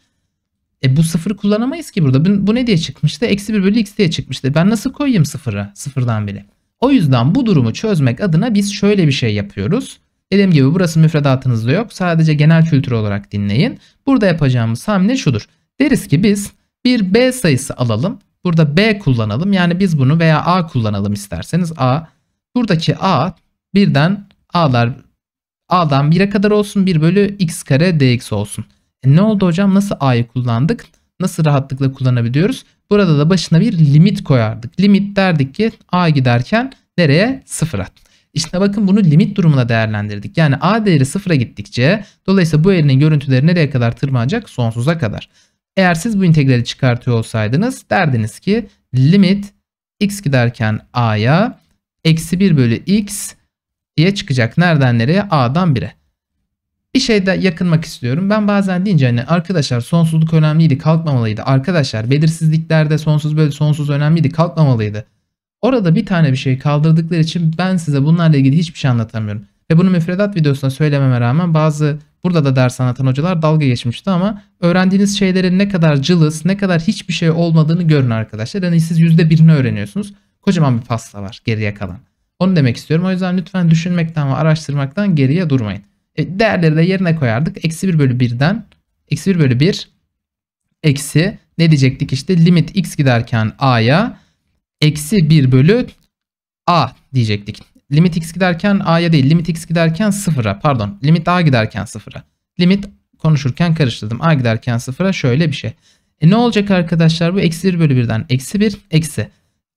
E bu sıfırı kullanamayız ki burada. Bu, bu ne diye çıkmıştı? Eksi 1 bölü x diye çıkmıştı. Ben nasıl koyayım sıfırı? Sıfırdan bile. O yüzden bu durumu çözmek adına biz şöyle bir şey yapıyoruz. Dediğim gibi burası müfredatınızda yok. Sadece genel kültür olarak dinleyin. Burada yapacağımız hamle şudur. Deriz ki biz bir B sayısı alalım. Burada B kullanalım. Yani biz bunu veya A kullanalım isterseniz A. Buradaki A birden A'lar A'dan 1'e kadar olsun 1 bölü x kare dx olsun. E ne oldu hocam? Nasıl A'yı kullandık? Nasıl rahatlıkla kullanabiliyoruz? Burada da başına bir limit koyardık. Limit derdik ki A giderken nereye? Sıfıra. İşte bakın bunu limit durumuna değerlendirdik. Yani A değeri sıfıra gittikçe dolayısıyla bu elinin görüntüleri nereye kadar tırmanacak? Sonsuza kadar. Eğer siz bu integrali çıkartıyor olsaydınız derdiniz ki limit x giderken a'ya eksi 1 bölü x diye çıkacak. Nereden nereye? A'dan 1'e. Bir şey şeyde yakınmak istiyorum. Ben bazen deyince hani arkadaşlar sonsuzluk önemliydi kalkmamalıydı. Arkadaşlar belirsizliklerde sonsuz bölü sonsuz önemliydi kalkmamalıydı. Orada bir tane bir şey kaldırdıkları için ben size bunlarla ilgili hiçbir şey anlatamıyorum. Ve bunu müfredat videosunda söylememe rağmen bazı burada da ders anlatan hocalar dalga geçmişti ama öğrendiğiniz şeylerin ne kadar cılız, ne kadar hiçbir şey olmadığını görün arkadaşlar. Yani siz %1'ini öğreniyorsunuz. Kocaman bir pasta var geriye kalan. Onu demek istiyorum. O yüzden lütfen düşünmekten ve araştırmaktan geriye durmayın. E, değerleri de yerine koyardık. Eksi 1 bölü 1'den eksi 1 bölü 1 eksi ne diyecektik işte limit x giderken a'ya eksi 1 bölü a diyecektik. Limit x giderken a'ya değil limit x giderken 0'a pardon limit a giderken 0'a. Limit konuşurken karıştırdım. A giderken 0'a şöyle bir şey. E ne olacak arkadaşlar bu eksi 1 bölü 1'den eksi 1 eksi.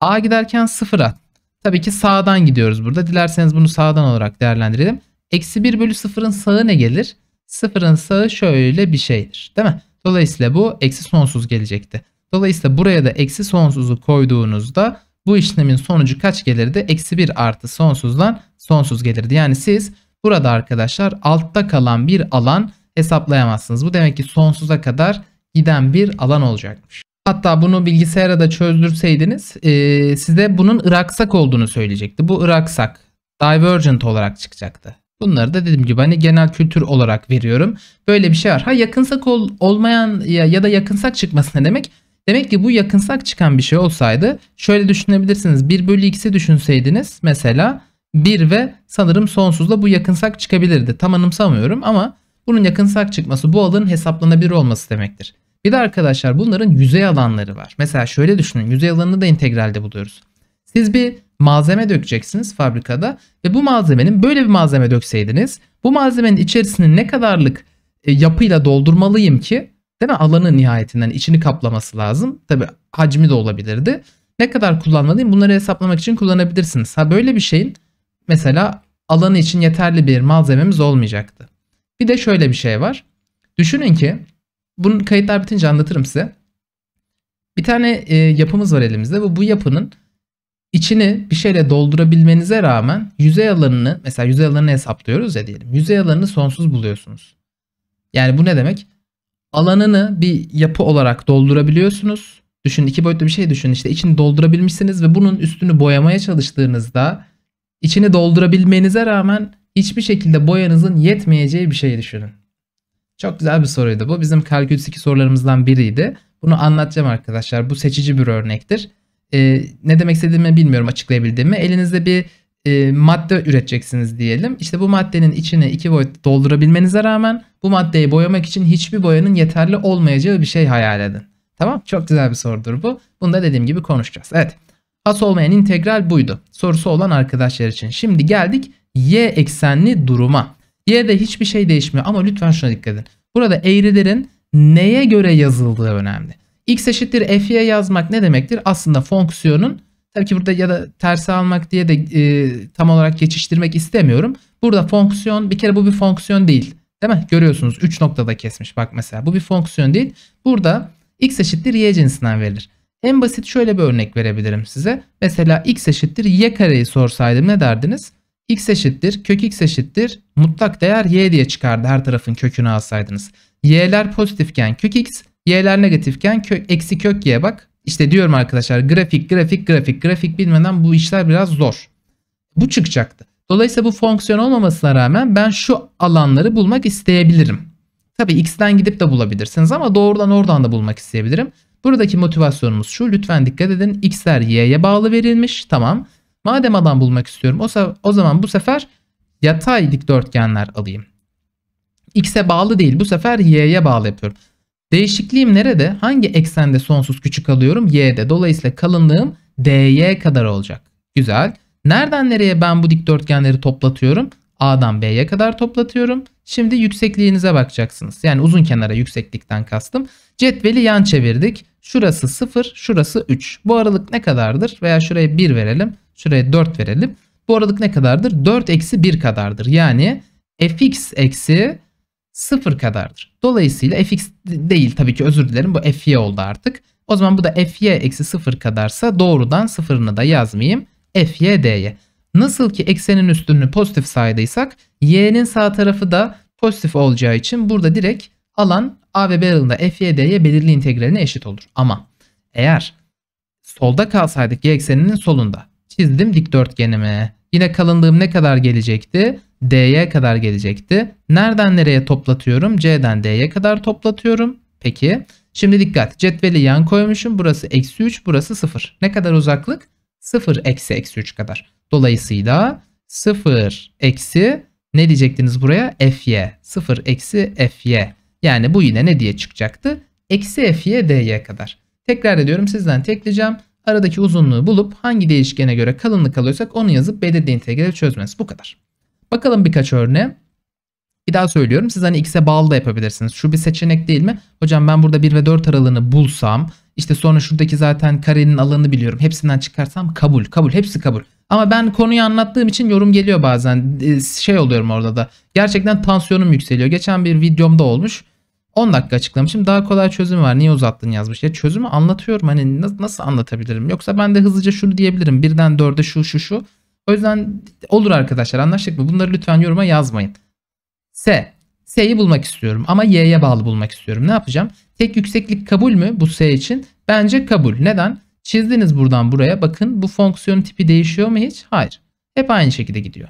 A giderken 0'a. Tabii ki sağdan gidiyoruz burada. Dilerseniz bunu sağdan olarak değerlendirelim. Eksi 1 bölü 0'ın sağı ne gelir? 0'ın sağı şöyle bir şeydir. Değil mi? Dolayısıyla bu eksi sonsuz gelecekti. Dolayısıyla buraya da eksi sonsuzu koyduğunuzda bu işlemin sonucu kaç gelirdi? Eksi 1 artı sonsuzdan sonsuz gelirdi. Yani siz burada arkadaşlar altta kalan bir alan hesaplayamazsınız. Bu demek ki sonsuza kadar giden bir alan olacakmış. Hatta bunu bilgisayara da çözdürseydiniz e, size bunun ıraksak olduğunu söyleyecekti. Bu ıraksak divergent olarak çıkacaktı. Bunları da dediğim gibi hani genel kültür olarak veriyorum. Böyle bir şey var. Ha yakınsak ol, olmayan ya, ya da yakınsak çıkması ne demek? Demek ki bu yakınsak çıkan bir şey olsaydı şöyle düşünebilirsiniz. 1 bölü x'i düşünseydiniz mesela 1 ve sanırım sonsuzla bu yakınsak çıkabilirdi. Tam anımsamıyorum ama bunun yakınsak çıkması bu alanın hesaplanabilir olması demektir. Bir de arkadaşlar bunların yüzey alanları var. Mesela şöyle düşünün yüzey alanını da integralde buluyoruz. Siz bir malzeme dökeceksiniz fabrikada ve bu malzemenin böyle bir malzeme dökseydiniz bu malzemenin içerisini ne kadarlık e, yapıyla doldurmalıyım ki Değil mi? Alanı nihayetinden içini kaplaması lazım. Tabi hacmi de olabilirdi. Ne kadar kullanmalıyım bunları hesaplamak için kullanabilirsiniz. Ha böyle bir şeyin mesela alanı için yeterli bir malzememiz olmayacaktı. Bir de şöyle bir şey var. Düşünün ki bunu kayıtlar bitince anlatırım size. Bir tane e, yapımız var elimizde ve bu yapının içini bir şeyle doldurabilmenize rağmen yüzey alanını mesela yüzey alanını hesaplıyoruz ya diyelim. Yüzey alanını sonsuz buluyorsunuz. Yani bu ne demek? alanını bir yapı olarak doldurabiliyorsunuz. Düşün iki boyutlu bir şey düşünün. işte içini doldurabilmişsiniz ve bunun üstünü boyamaya çalıştığınızda içini doldurabilmenize rağmen hiçbir şekilde boyanızın yetmeyeceği bir şey düşünün. Çok güzel bir soruydu bu. Bizim kalkülüs 2 sorularımızdan biriydi. Bunu anlatacağım arkadaşlar. Bu seçici bir örnektir. Ee, ne demek istediğimi bilmiyorum açıklayabildiğimi. Elinizde bir e, madde üreteceksiniz diyelim. İşte bu maddenin içine 2 boyut doldurabilmenize rağmen bu maddeyi boyamak için hiçbir boyanın yeterli olmayacağı bir şey hayal edin. Tamam çok güzel bir sorudur bu. Bunu da dediğim gibi konuşacağız. Evet As olmayan integral buydu. Sorusu olan arkadaşlar için. Şimdi geldik y eksenli duruma. Y'de hiçbir şey değişmiyor ama lütfen şuna dikkat edin. Burada eğrilerin neye göre yazıldığı önemli. x eşittir f'ye yazmak ne demektir? Aslında fonksiyonun Tabii ki burada ya da tersi almak diye de e, tam olarak geçiştirmek istemiyorum. Burada fonksiyon bir kere bu bir fonksiyon değil. Değil mi? Görüyorsunuz 3 noktada kesmiş bak mesela. Bu bir fonksiyon değil. Burada x eşittir y cinsinden verilir. En basit şöyle bir örnek verebilirim size. Mesela x eşittir y kareyi sorsaydım ne derdiniz? x eşittir kök x eşittir mutlak değer y diye çıkardı her tarafın kökünü alsaydınız. y'ler pozitifken kök x, y'ler negatifken kök, eksi kök y bak işte diyorum arkadaşlar grafik, grafik, grafik, grafik bilmeden bu işler biraz zor. Bu çıkacaktı. Dolayısıyla bu fonksiyon olmamasına rağmen ben şu alanları bulmak isteyebilirim. Tabii x'ten gidip de bulabilirsiniz ama doğrudan oradan da bulmak isteyebilirim. Buradaki motivasyonumuz şu. Lütfen dikkat edin. X'ler y'ye bağlı verilmiş. Tamam. Madem alan bulmak istiyorum o, o zaman bu sefer yatay dikdörtgenler alayım. X'e bağlı değil bu sefer y'ye bağlı yapıyorum. Değişikliğim nerede? Hangi eksende sonsuz küçük alıyorum? Y'de. Dolayısıyla kalınlığım dy kadar olacak. Güzel. Nereden nereye ben bu dikdörtgenleri toplatıyorum? A'dan B'ye kadar toplatıyorum. Şimdi yüksekliğinize bakacaksınız. Yani uzun kenara yükseklikten kastım. Cetveli yan çevirdik. Şurası 0, şurası 3. Bu aralık ne kadardır? Veya şuraya 1 verelim, şuraya 4 verelim. Bu aralık ne kadardır? 4 eksi 1 kadardır. Yani fx eksi 0 kadardır. Dolayısıyla fx değil tabii ki özür dilerim bu fy oldu artık. O zaman bu da fy eksi 0 kadarsa doğrudan sıfırını da yazmayayım. fy dy. Nasıl ki eksenin üstünü pozitif saydıysak y'nin sağ tarafı da pozitif olacağı için burada direkt alan a ve b aralığında fy dy belirli integraline eşit olur. Ama eğer solda kalsaydık y ekseninin solunda çizdim dikdörtgenimi. Yine kalınlığım ne kadar gelecekti? D'ye kadar gelecekti. Nereden nereye toplatıyorum? C'den D'ye kadar toplatıyorum. Peki. Şimdi dikkat. Cetveli yan koymuşum. Burası eksi 3, burası 0. Ne kadar uzaklık? 0 eksi eksi 3 kadar. Dolayısıyla 0 eksi ne diyecektiniz buraya? F'ye. 0 eksi F'ye. Yani bu yine ne diye çıkacaktı? Eksi F'ye D'ye kadar. Tekrar ediyorum sizden tekleyeceğim. Aradaki uzunluğu bulup hangi değişkene göre kalınlık alıyorsak onu yazıp BDD integrali çözmesi. Bu kadar. Bakalım birkaç örneğe. Bir daha söylüyorum. Siz hani x'e bağlı da yapabilirsiniz. Şu bir seçenek değil mi? Hocam ben burada 1 ve 4 aralığını bulsam işte sonra şuradaki zaten karenin alanını biliyorum. Hepsinden çıkarsam kabul. Kabul. Hepsi kabul. Ama ben konuyu anlattığım için yorum geliyor bazen. Ee, şey oluyorum orada da. Gerçekten tansiyonum yükseliyor. Geçen bir videomda olmuş. 10 dakika açıklamışım. Daha kolay çözüm var. Niye uzattın yazmış. Ya çözümü anlatıyorum. Hani nasıl anlatabilirim? Yoksa ben de hızlıca şunu diyebilirim. Birden dörde şu şu şu. O yüzden olur arkadaşlar anlaştık mı? Bunları lütfen yoruma yazmayın. S. S'yi bulmak istiyorum ama Y'ye bağlı bulmak istiyorum. Ne yapacağım? Tek yükseklik kabul mü bu S için? Bence kabul. Neden? Çizdiniz buradan buraya. Bakın bu fonksiyon tipi değişiyor mu hiç? Hayır. Hep aynı şekilde gidiyor.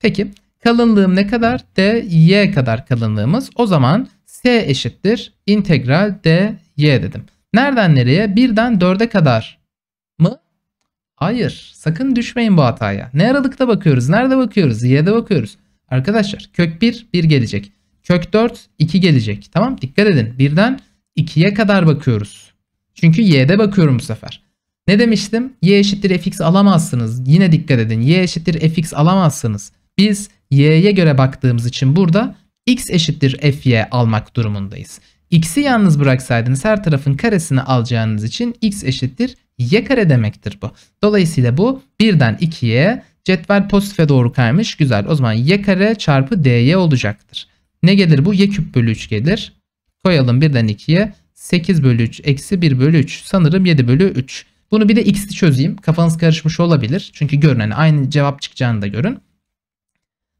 Peki kalınlığım ne kadar? D, Y kadar kalınlığımız. O zaman S eşittir. integral D, Y dedim. Nereden nereye? Birden 4'e kadar Hayır. Sakın düşmeyin bu hataya. Ne aralıkta bakıyoruz? Nerede bakıyoruz? Y'de bakıyoruz. Arkadaşlar kök 1, 1 gelecek. Kök 4, 2 gelecek. Tamam dikkat edin. 1'den 2'ye kadar bakıyoruz. Çünkü y'de bakıyorum bu sefer. Ne demiştim? y eşittir fx alamazsınız. Yine dikkat edin. y eşittir fx alamazsınız. Biz y'ye göre baktığımız için burada x eşittir fy almak durumundayız. x'i yalnız bıraksaydınız her tarafın karesini alacağınız için x eşittir y kare demektir bu. Dolayısıyla bu birden 2'ye cetvel pozitife doğru kaymış. Güzel o zaman y kare çarpı dy olacaktır. Ne gelir bu? y küp bölü 3 gelir. Koyalım birden 2'ye 8 bölü 3 eksi 1 bölü 3 sanırım 7 bölü 3. Bunu bir de x'li çözeyim. Kafanız karışmış olabilir. Çünkü görünen aynı cevap çıkacağını da görün.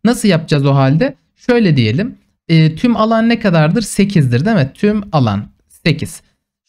Nasıl yapacağız o halde? Şöyle diyelim. E, tüm alan ne kadardır? 8'dir değil mi? Tüm alan 8.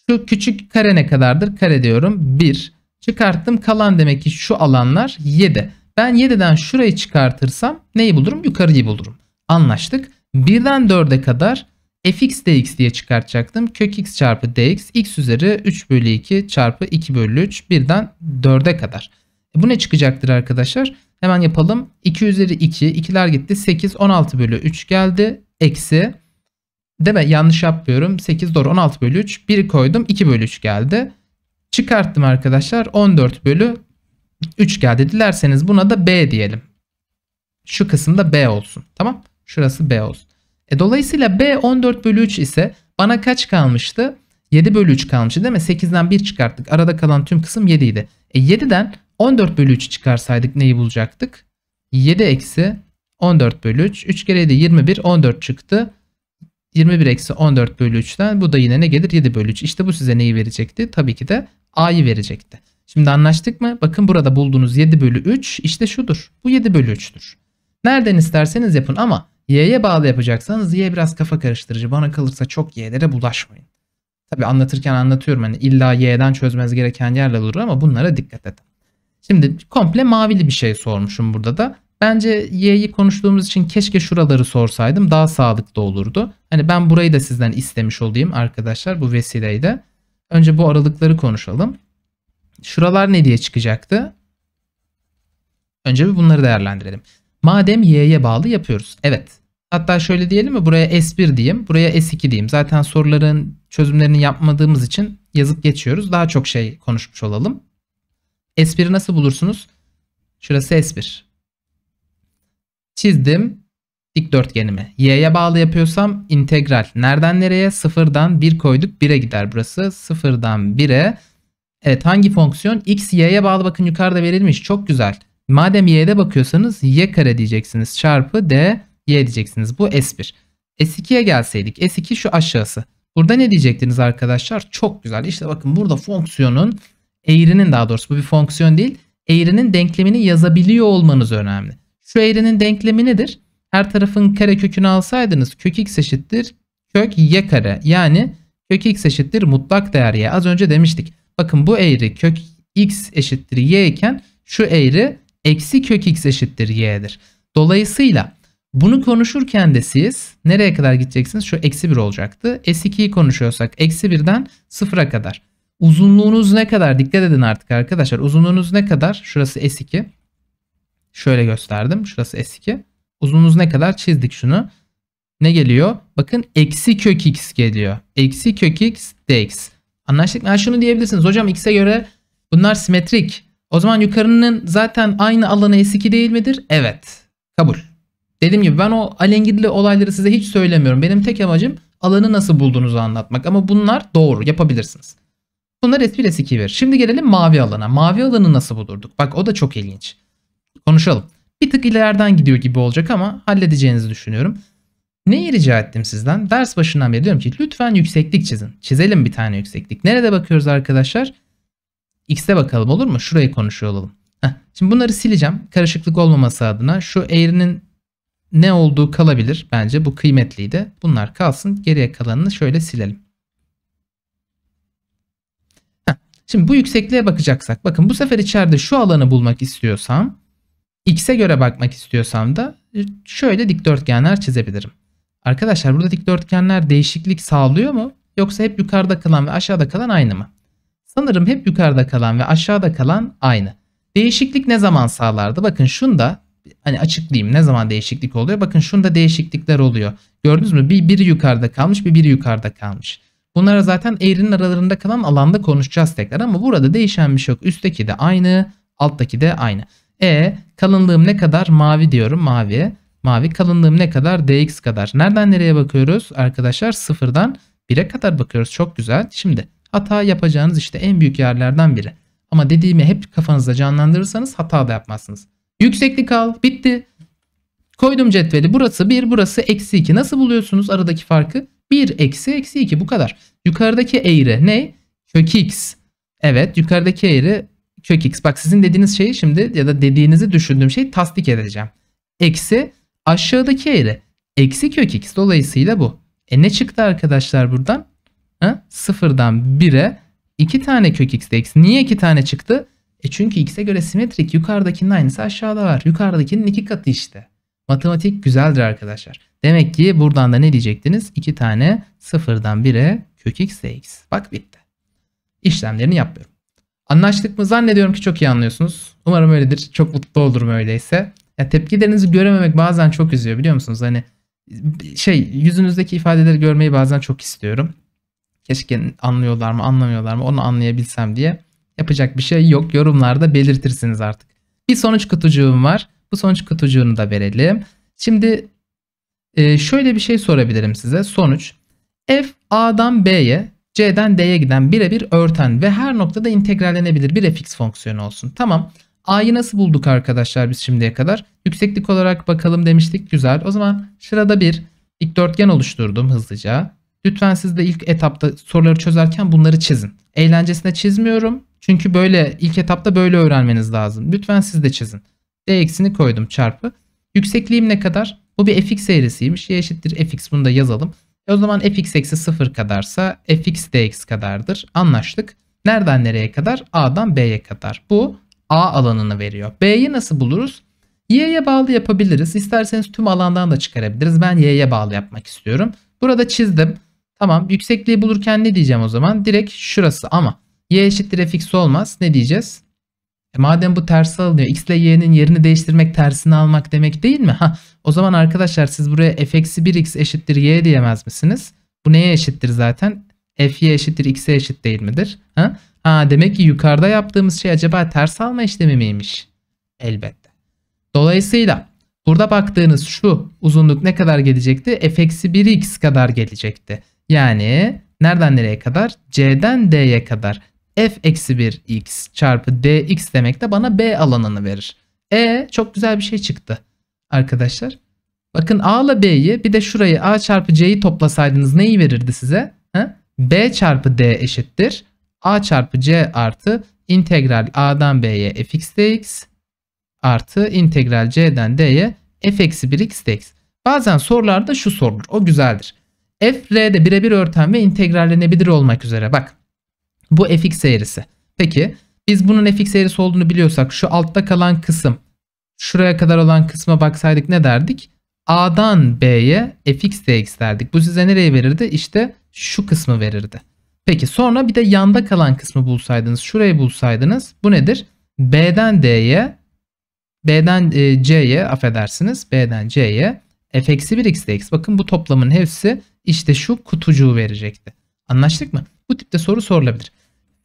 Şu küçük kare ne kadardır? Kare diyorum 1. Çıkarttım kalan demek ki şu alanlar 7. Ben 7'den şurayı çıkartırsam neyi bulurum? Yukarıyı bulurum. Anlaştık. 1'den 4'e kadar fx dx diye çıkartacaktım. Kök x çarpı dx x üzeri 3 bölü 2 çarpı 2 bölü 3 1'den 4'e kadar. E, bu ne çıkacaktır arkadaşlar? Hemen yapalım. 2 üzeri 2, 2'ler gitti. 8, 16 bölü 3 geldi. Eksi Deme yanlış yapmıyorum. 8 doğru 16 bölü 3. 1 koydum 2 bölü 3 geldi. Çıkarttım arkadaşlar 14 bölü 3 geldi. Dilerseniz buna da B diyelim. Şu kısımda B olsun. Tamam. Şurası B olsun. E, dolayısıyla B 14 bölü 3 ise bana kaç kalmıştı? 7 bölü 3 kalmıştı değil mi? 8'den 1 çıkarttık. Arada kalan tüm kısım 7 idi. E 7'den 14 bölü 3 çıkarsaydık neyi bulacaktık? 7 eksi 14 bölü 3. 3 kere 7 21 14 çıktı. 21 eksi 14 bölü 3'ten bu da yine ne gelir? 7 bölü 3. İşte bu size neyi verecekti? Tabii ki de A'yı verecekti. Şimdi anlaştık mı? Bakın burada bulduğunuz 7 bölü 3 işte şudur. Bu 7 bölü 3'tür. Nereden isterseniz yapın ama y'ye bağlı yapacaksanız y biraz kafa karıştırıcı. Bana kalırsa çok y'lere bulaşmayın. Tabii anlatırken anlatıyorum hani illa y'den çözmez gereken yerler olur ama bunlara dikkat edin. Şimdi komple mavili bir şey sormuşum burada da. Bence y'yi konuştuğumuz için keşke şuraları sorsaydım daha sağlıklı olurdu. Hani ben burayı da sizden istemiş olayım arkadaşlar bu vesileyle. Önce bu aralıkları konuşalım. Şuralar ne diye çıkacaktı? Önce bir bunları değerlendirelim. Madem y'ye bağlı yapıyoruz. Evet. Hatta şöyle diyelim mi buraya S1 diyeyim, buraya S2 diyeyim. Zaten soruların çözümlerini yapmadığımız için yazıp geçiyoruz. Daha çok şey konuşmuş olalım. S1'i nasıl bulursunuz? Şurası S1 çizdim dikdörtgenimi. Y'ye bağlı yapıyorsam integral. Nereden nereye? 0'dan 1 koyduk 1'e gider burası. 0'dan 1'e. Evet hangi fonksiyon? X, Y'ye bağlı bakın yukarıda verilmiş. Çok güzel. Madem y'de bakıyorsanız y kare diyeceksiniz çarpı d y diyeceksiniz. Bu S1. S2'ye gelseydik. S2 şu aşağısı. Burada ne diyecektiniz arkadaşlar? Çok güzel. İşte bakın burada fonksiyonun eğrinin daha doğrusu bu bir fonksiyon değil. Eğrinin denklemini yazabiliyor olmanız önemli. Şu eğrinin denklemi nedir? Her tarafın kare kökünü alsaydınız kök x eşittir kök y kare. Yani kök x eşittir mutlak değer y. Az önce demiştik. Bakın bu eğri kök x eşittir y iken şu eğri eksi kök x eşittir y'dir. Dolayısıyla bunu konuşurken de siz nereye kadar gideceksiniz? Şu eksi 1 olacaktı. S2'yi konuşuyorsak eksi 1'den 0'a kadar. Uzunluğunuz ne kadar? Dikkat edin artık arkadaşlar. Uzunluğunuz ne kadar? Şurası S2. Şöyle gösterdim. Şurası S2. Uzunluğumuz ne kadar? Çizdik şunu. Ne geliyor? Bakın eksi kök x geliyor. Eksi kök x dx. Anlaştık mı? Yani şunu diyebilirsiniz. Hocam x'e göre bunlar simetrik. O zaman yukarının zaten aynı alanı S2 değil midir? Evet. Kabul. Dediğim gibi ben o alengirli olayları size hiç söylemiyorum. Benim tek amacım alanı nasıl bulduğunuzu anlatmak. Ama bunlar doğru yapabilirsiniz. Bunlar S1 S2 verir. Şimdi gelelim mavi alana. Mavi alanı nasıl bulurduk? Bak o da çok ilginç konuşalım. Bir tık ileriden gidiyor gibi olacak ama halledeceğinizi düşünüyorum. Neyi rica ettim sizden? Ders başından beri diyorum ki lütfen yükseklik çizin. Çizelim bir tane yükseklik. Nerede bakıyoruz arkadaşlar? X'e bakalım olur mu? Şurayı konuşuyor olalım. Heh. Şimdi bunları sileceğim. Karışıklık olmaması adına şu eğrinin ne olduğu kalabilir. Bence bu kıymetliydi. Bunlar kalsın. Geriye kalanını şöyle silelim. Heh. Şimdi bu yüksekliğe bakacaksak. Bakın bu sefer içeride şu alanı bulmak istiyorsam X'e göre bakmak istiyorsam da e, şöyle dikdörtgenler çizebilirim. Arkadaşlar burada dikdörtgenler değişiklik sağlıyor mu? Yoksa hep yukarıda kalan ve aşağıda kalan aynı mı? Sanırım hep yukarıda kalan ve aşağıda kalan aynı. Değişiklik ne zaman sağlardı? Bakın da hani açıklayayım ne zaman değişiklik oluyor? Bakın şunda değişiklikler oluyor. Gördünüz mü? Bir biri yukarıda kalmış, bir biri yukarıda kalmış. Bunlara zaten eğrinin aralarında kalan alanda konuşacağız tekrar ama burada değişen bir şey yok. Üstteki de aynı, alttaki de aynı. E kalınlığım ne kadar? Mavi diyorum mavi Mavi kalınlığım ne kadar? Dx kadar. Nereden nereye bakıyoruz arkadaşlar? Sıfırdan 1'e kadar bakıyoruz. Çok güzel. Şimdi hata yapacağınız işte en büyük yerlerden biri. Ama dediğimi hep kafanızda canlandırırsanız hata da yapmazsınız. Yükseklik al. Bitti. Koydum cetveli. Burası 1, burası eksi 2. Nasıl buluyorsunuz aradaki farkı? 1 eksi eksi 2 bu kadar. Yukarıdaki eğri ne? Kök x. Evet yukarıdaki eğri kök x. Bak sizin dediğiniz şeyi şimdi ya da dediğinizi düşündüğüm şeyi tasdik edeceğim. Eksi aşağıdaki eğri. Eksi kök x. Dolayısıyla bu. E ne çıktı arkadaşlar buradan? Ha? Sıfırdan 1'e 2 tane kök x de eksi. Niye 2 tane çıktı? E çünkü x'e göre simetrik. Yukarıdakinin aynısı aşağıda var. Yukarıdakinin iki katı işte. Matematik güzeldir arkadaşlar. Demek ki buradan da ne diyecektiniz? 2 tane sıfırdan 1'e kök x de x. Bak bitti. İşlemlerini yapmıyorum. Anlaştık mı? Zannediyorum ki çok iyi anlıyorsunuz. Umarım öyledir. Çok mutlu olurum öyleyse. Ya tepkilerinizi görememek bazen çok üzüyor biliyor musunuz? Hani şey yüzünüzdeki ifadeleri görmeyi bazen çok istiyorum. Keşke anlıyorlar mı anlamıyorlar mı onu anlayabilsem diye. Yapacak bir şey yok. Yorumlarda belirtirsiniz artık. Bir sonuç kutucuğum var. Bu sonuç kutucuğunu da verelim. Şimdi e, şöyle bir şey sorabilirim size. Sonuç. F A'dan B'ye C'den D'ye giden birebir örten ve her noktada integrallenebilir bir fx fonksiyonu olsun. Tamam. A'yı nasıl bulduk arkadaşlar biz şimdiye kadar? Yükseklik olarak bakalım demiştik. Güzel. O zaman şurada bir dikdörtgen oluşturdum hızlıca. Lütfen siz de ilk etapta soruları çözerken bunları çizin. Eğlencesine çizmiyorum. Çünkü böyle ilk etapta böyle öğrenmeniz lazım. Lütfen siz de çizin. D eksini koydum çarpı. Yüksekliğim ne kadar? Bu bir fx eğrisiymiş. Y eşittir fx bunu da yazalım. E o zaman fx eksi 0 kadarsa fx dx kadardır. Anlaştık. Nereden nereye kadar? A'dan B'ye kadar. Bu A alanını veriyor. B'yi nasıl buluruz? Y'ye bağlı yapabiliriz. İsterseniz tüm alandan da çıkarabiliriz. Ben Y'ye bağlı yapmak istiyorum. Burada çizdim. Tamam yüksekliği bulurken ne diyeceğim o zaman? Direkt şurası ama y eşittir fx olmaz. Ne diyeceğiz? E madem bu tersi alınıyor x ile y'nin yerini değiştirmek tersini almak demek değil mi? Ha, o zaman arkadaşlar siz buraya f eksi 1x eşittir y diyemez misiniz? Bu neye eşittir zaten? f y eşittir x'e eşit değil midir? Ha? ha demek ki yukarıda yaptığımız şey acaba ters alma işlemi miymiş? Elbette. Dolayısıyla burada baktığınız şu uzunluk ne kadar gelecekti? f eksi 1x kadar gelecekti. Yani nereden nereye kadar? c'den d'ye kadar f eksi 1x çarpı dx demek de bana b alanını verir. E çok güzel bir şey çıktı arkadaşlar. Bakın a ile b'yi bir de şurayı a çarpı c'yi toplasaydınız neyi verirdi size? Ha? b çarpı d eşittir. a çarpı c artı integral a'dan b'ye f x dx artı integral c'den d'ye f eksi 1x dx. Bazen sorularda şu sorulur. O güzeldir. f r'de birebir örten ve integrallenebilir olmak üzere. Bak bu fx eğrisi. Peki biz bunun fx eğrisi olduğunu biliyorsak şu altta kalan kısım şuraya kadar olan kısma baksaydık ne derdik? A'dan B'ye fx dx derdik. Bu size nereye verirdi? İşte şu kısmı verirdi. Peki sonra bir de yanda kalan kısmı bulsaydınız. Şurayı bulsaydınız. Bu nedir? B'den D'ye B'den e, C'ye affedersiniz. B'den C'ye f-1 x dx. Bakın bu toplamın hepsi işte şu kutucuğu verecekti. Anlaştık mı? Bu tipte soru sorulabilir.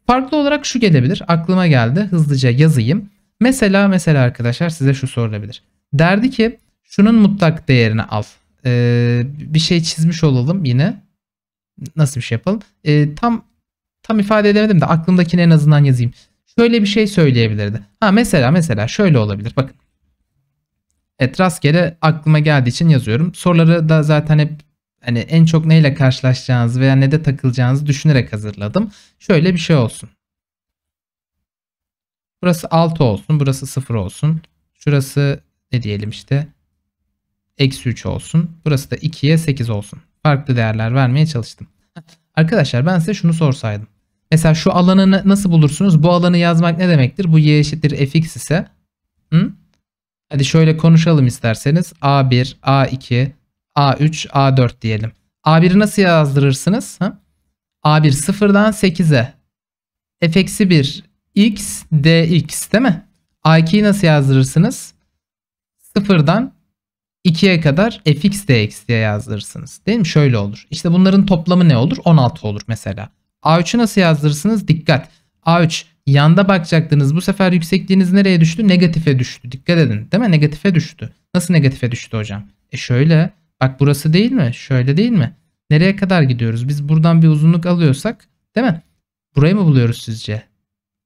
Farklı olarak şu gelebilir. Aklıma geldi. Hızlıca yazayım. Mesela mesela arkadaşlar size şu sorulabilir. Derdi ki şunun mutlak değerini al. Ee, bir şey çizmiş olalım yine. Nasıl bir şey yapalım? Ee, tam tam ifade edemedim de aklımdakini en azından yazayım. Şöyle bir şey söyleyebilirdi. Ha mesela mesela şöyle olabilir. Bakın. Evet rastgele aklıma geldiği için yazıyorum. Soruları da zaten hep hani en çok neyle karşılaşacağınızı veya ne de takılacağınızı düşünerek hazırladım. Şöyle bir şey olsun. Burası 6 olsun. Burası 0 olsun. Şurası ne diyelim işte. Eksi 3 olsun. Burası da 2'ye 8 olsun. Farklı değerler vermeye çalıştım. Arkadaşlar ben size şunu sorsaydım. Mesela şu alanı nasıl bulursunuz? Bu alanı yazmak ne demektir? Bu y eşittir fx ise. Hı? Hadi şöyle konuşalım isterseniz. A1, A2, A3, A4 diyelim. A1'i nasıl yazdırırsınız? Ha? A1 sıfırdan 8'e. F-1 x dx değil mi? A2'yi nasıl yazdırırsınız? Sıfırdan 2'ye kadar fx dx diye yazdırırsınız. Değil mi? Şöyle olur. İşte bunların toplamı ne olur? 16 olur mesela. A3'ü nasıl yazdırırsınız? Dikkat. A3 yanda bakacaktınız. Bu sefer yüksekliğiniz nereye düştü? Negatife düştü. Dikkat edin. Değil mi? Negatife düştü. Nasıl negatife düştü hocam? E şöyle Bak burası değil mi? Şöyle değil mi? Nereye kadar gidiyoruz? Biz buradan bir uzunluk alıyorsak değil mi? Burayı mı buluyoruz sizce?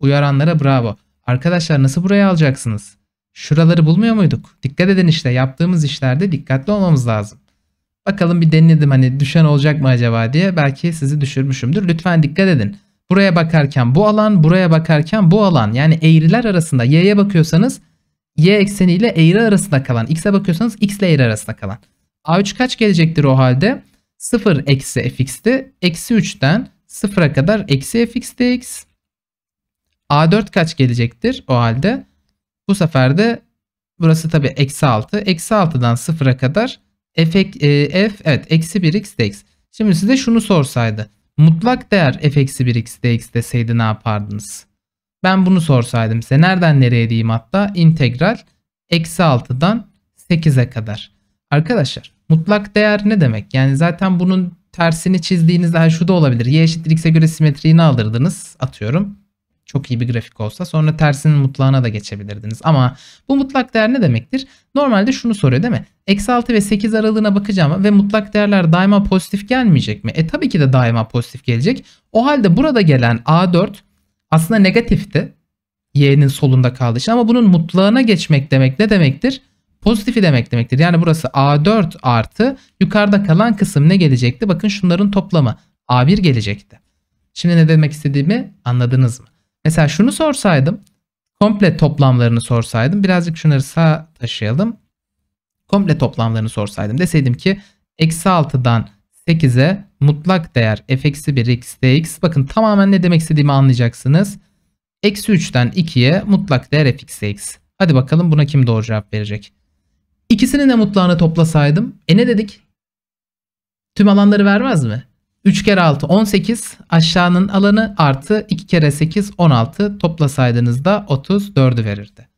Uyaranlara bravo. Arkadaşlar nasıl buraya alacaksınız? Şuraları bulmuyor muyduk? Dikkat edin işte yaptığımız işlerde dikkatli olmamız lazım. Bakalım bir denedim hani düşen olacak mı acaba diye belki sizi düşürmüşümdür. Lütfen dikkat edin. Buraya bakarken bu alan, buraya bakarken bu alan. Yani eğriler arasında y'ye bakıyorsanız y ekseniyle eğri arasında kalan, x'e bakıyorsanız x ile eğri arasında kalan. A3 kaç gelecektir o halde? 0 eksi fx'ti. Eksi 3'ten 0'a kadar eksi fx x. A4 kaç gelecektir o halde? Bu sefer de burası tabi eksi 6. Eksi 6'dan 0'a kadar f, e, f evet eksi 1 x x. Şimdi size şunu sorsaydı. Mutlak değer f eksi 1 x x deseydi ne yapardınız? Ben bunu sorsaydım size nereden nereye diyeyim hatta integral eksi 6'dan 8'e kadar. Arkadaşlar mutlak değer ne demek? Yani zaten bunun tersini çizdiğinizde ha şu da olabilir. Y eşittir x'e göre ne alırdınız atıyorum. Çok iyi bir grafik olsa sonra tersinin mutlağına da geçebilirdiniz. Ama bu mutlak değer ne demektir? Normalde şunu soruyor değil mi? Eksi 6 ve 8 aralığına bakacağım ve mutlak değerler daima pozitif gelmeyecek mi? E tabii ki de daima pozitif gelecek. O halde burada gelen A4 aslında negatifti. Y'nin solunda kaldığı için ama bunun mutlağına geçmek demek ne demektir? pozitifi demek demektir. Yani burası A4 artı yukarıda kalan kısım ne gelecekti? Bakın şunların toplamı A1 gelecekti. Şimdi ne demek istediğimi anladınız mı? Mesela şunu sorsaydım komple toplamlarını sorsaydım birazcık şunları sağ taşıyalım. Komple toplamlarını sorsaydım deseydim ki eksi 6'dan 8'e mutlak değer f eksi 1 x dx bakın tamamen ne demek istediğimi anlayacaksınız. Eksi 3'ten 2'ye mutlak değer f x Hadi bakalım buna kim doğru cevap verecek? İkisinin de mutlarını toplasaydım. E ne dedik? Tüm alanları vermez mi? 3 kere 6 18 aşağının alanı artı 2 kere 8 16 toplasaydınız da 34'ü verirdi.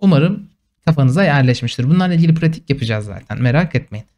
Umarım kafanıza yerleşmiştir. Bunlarla ilgili pratik yapacağız zaten merak etmeyin.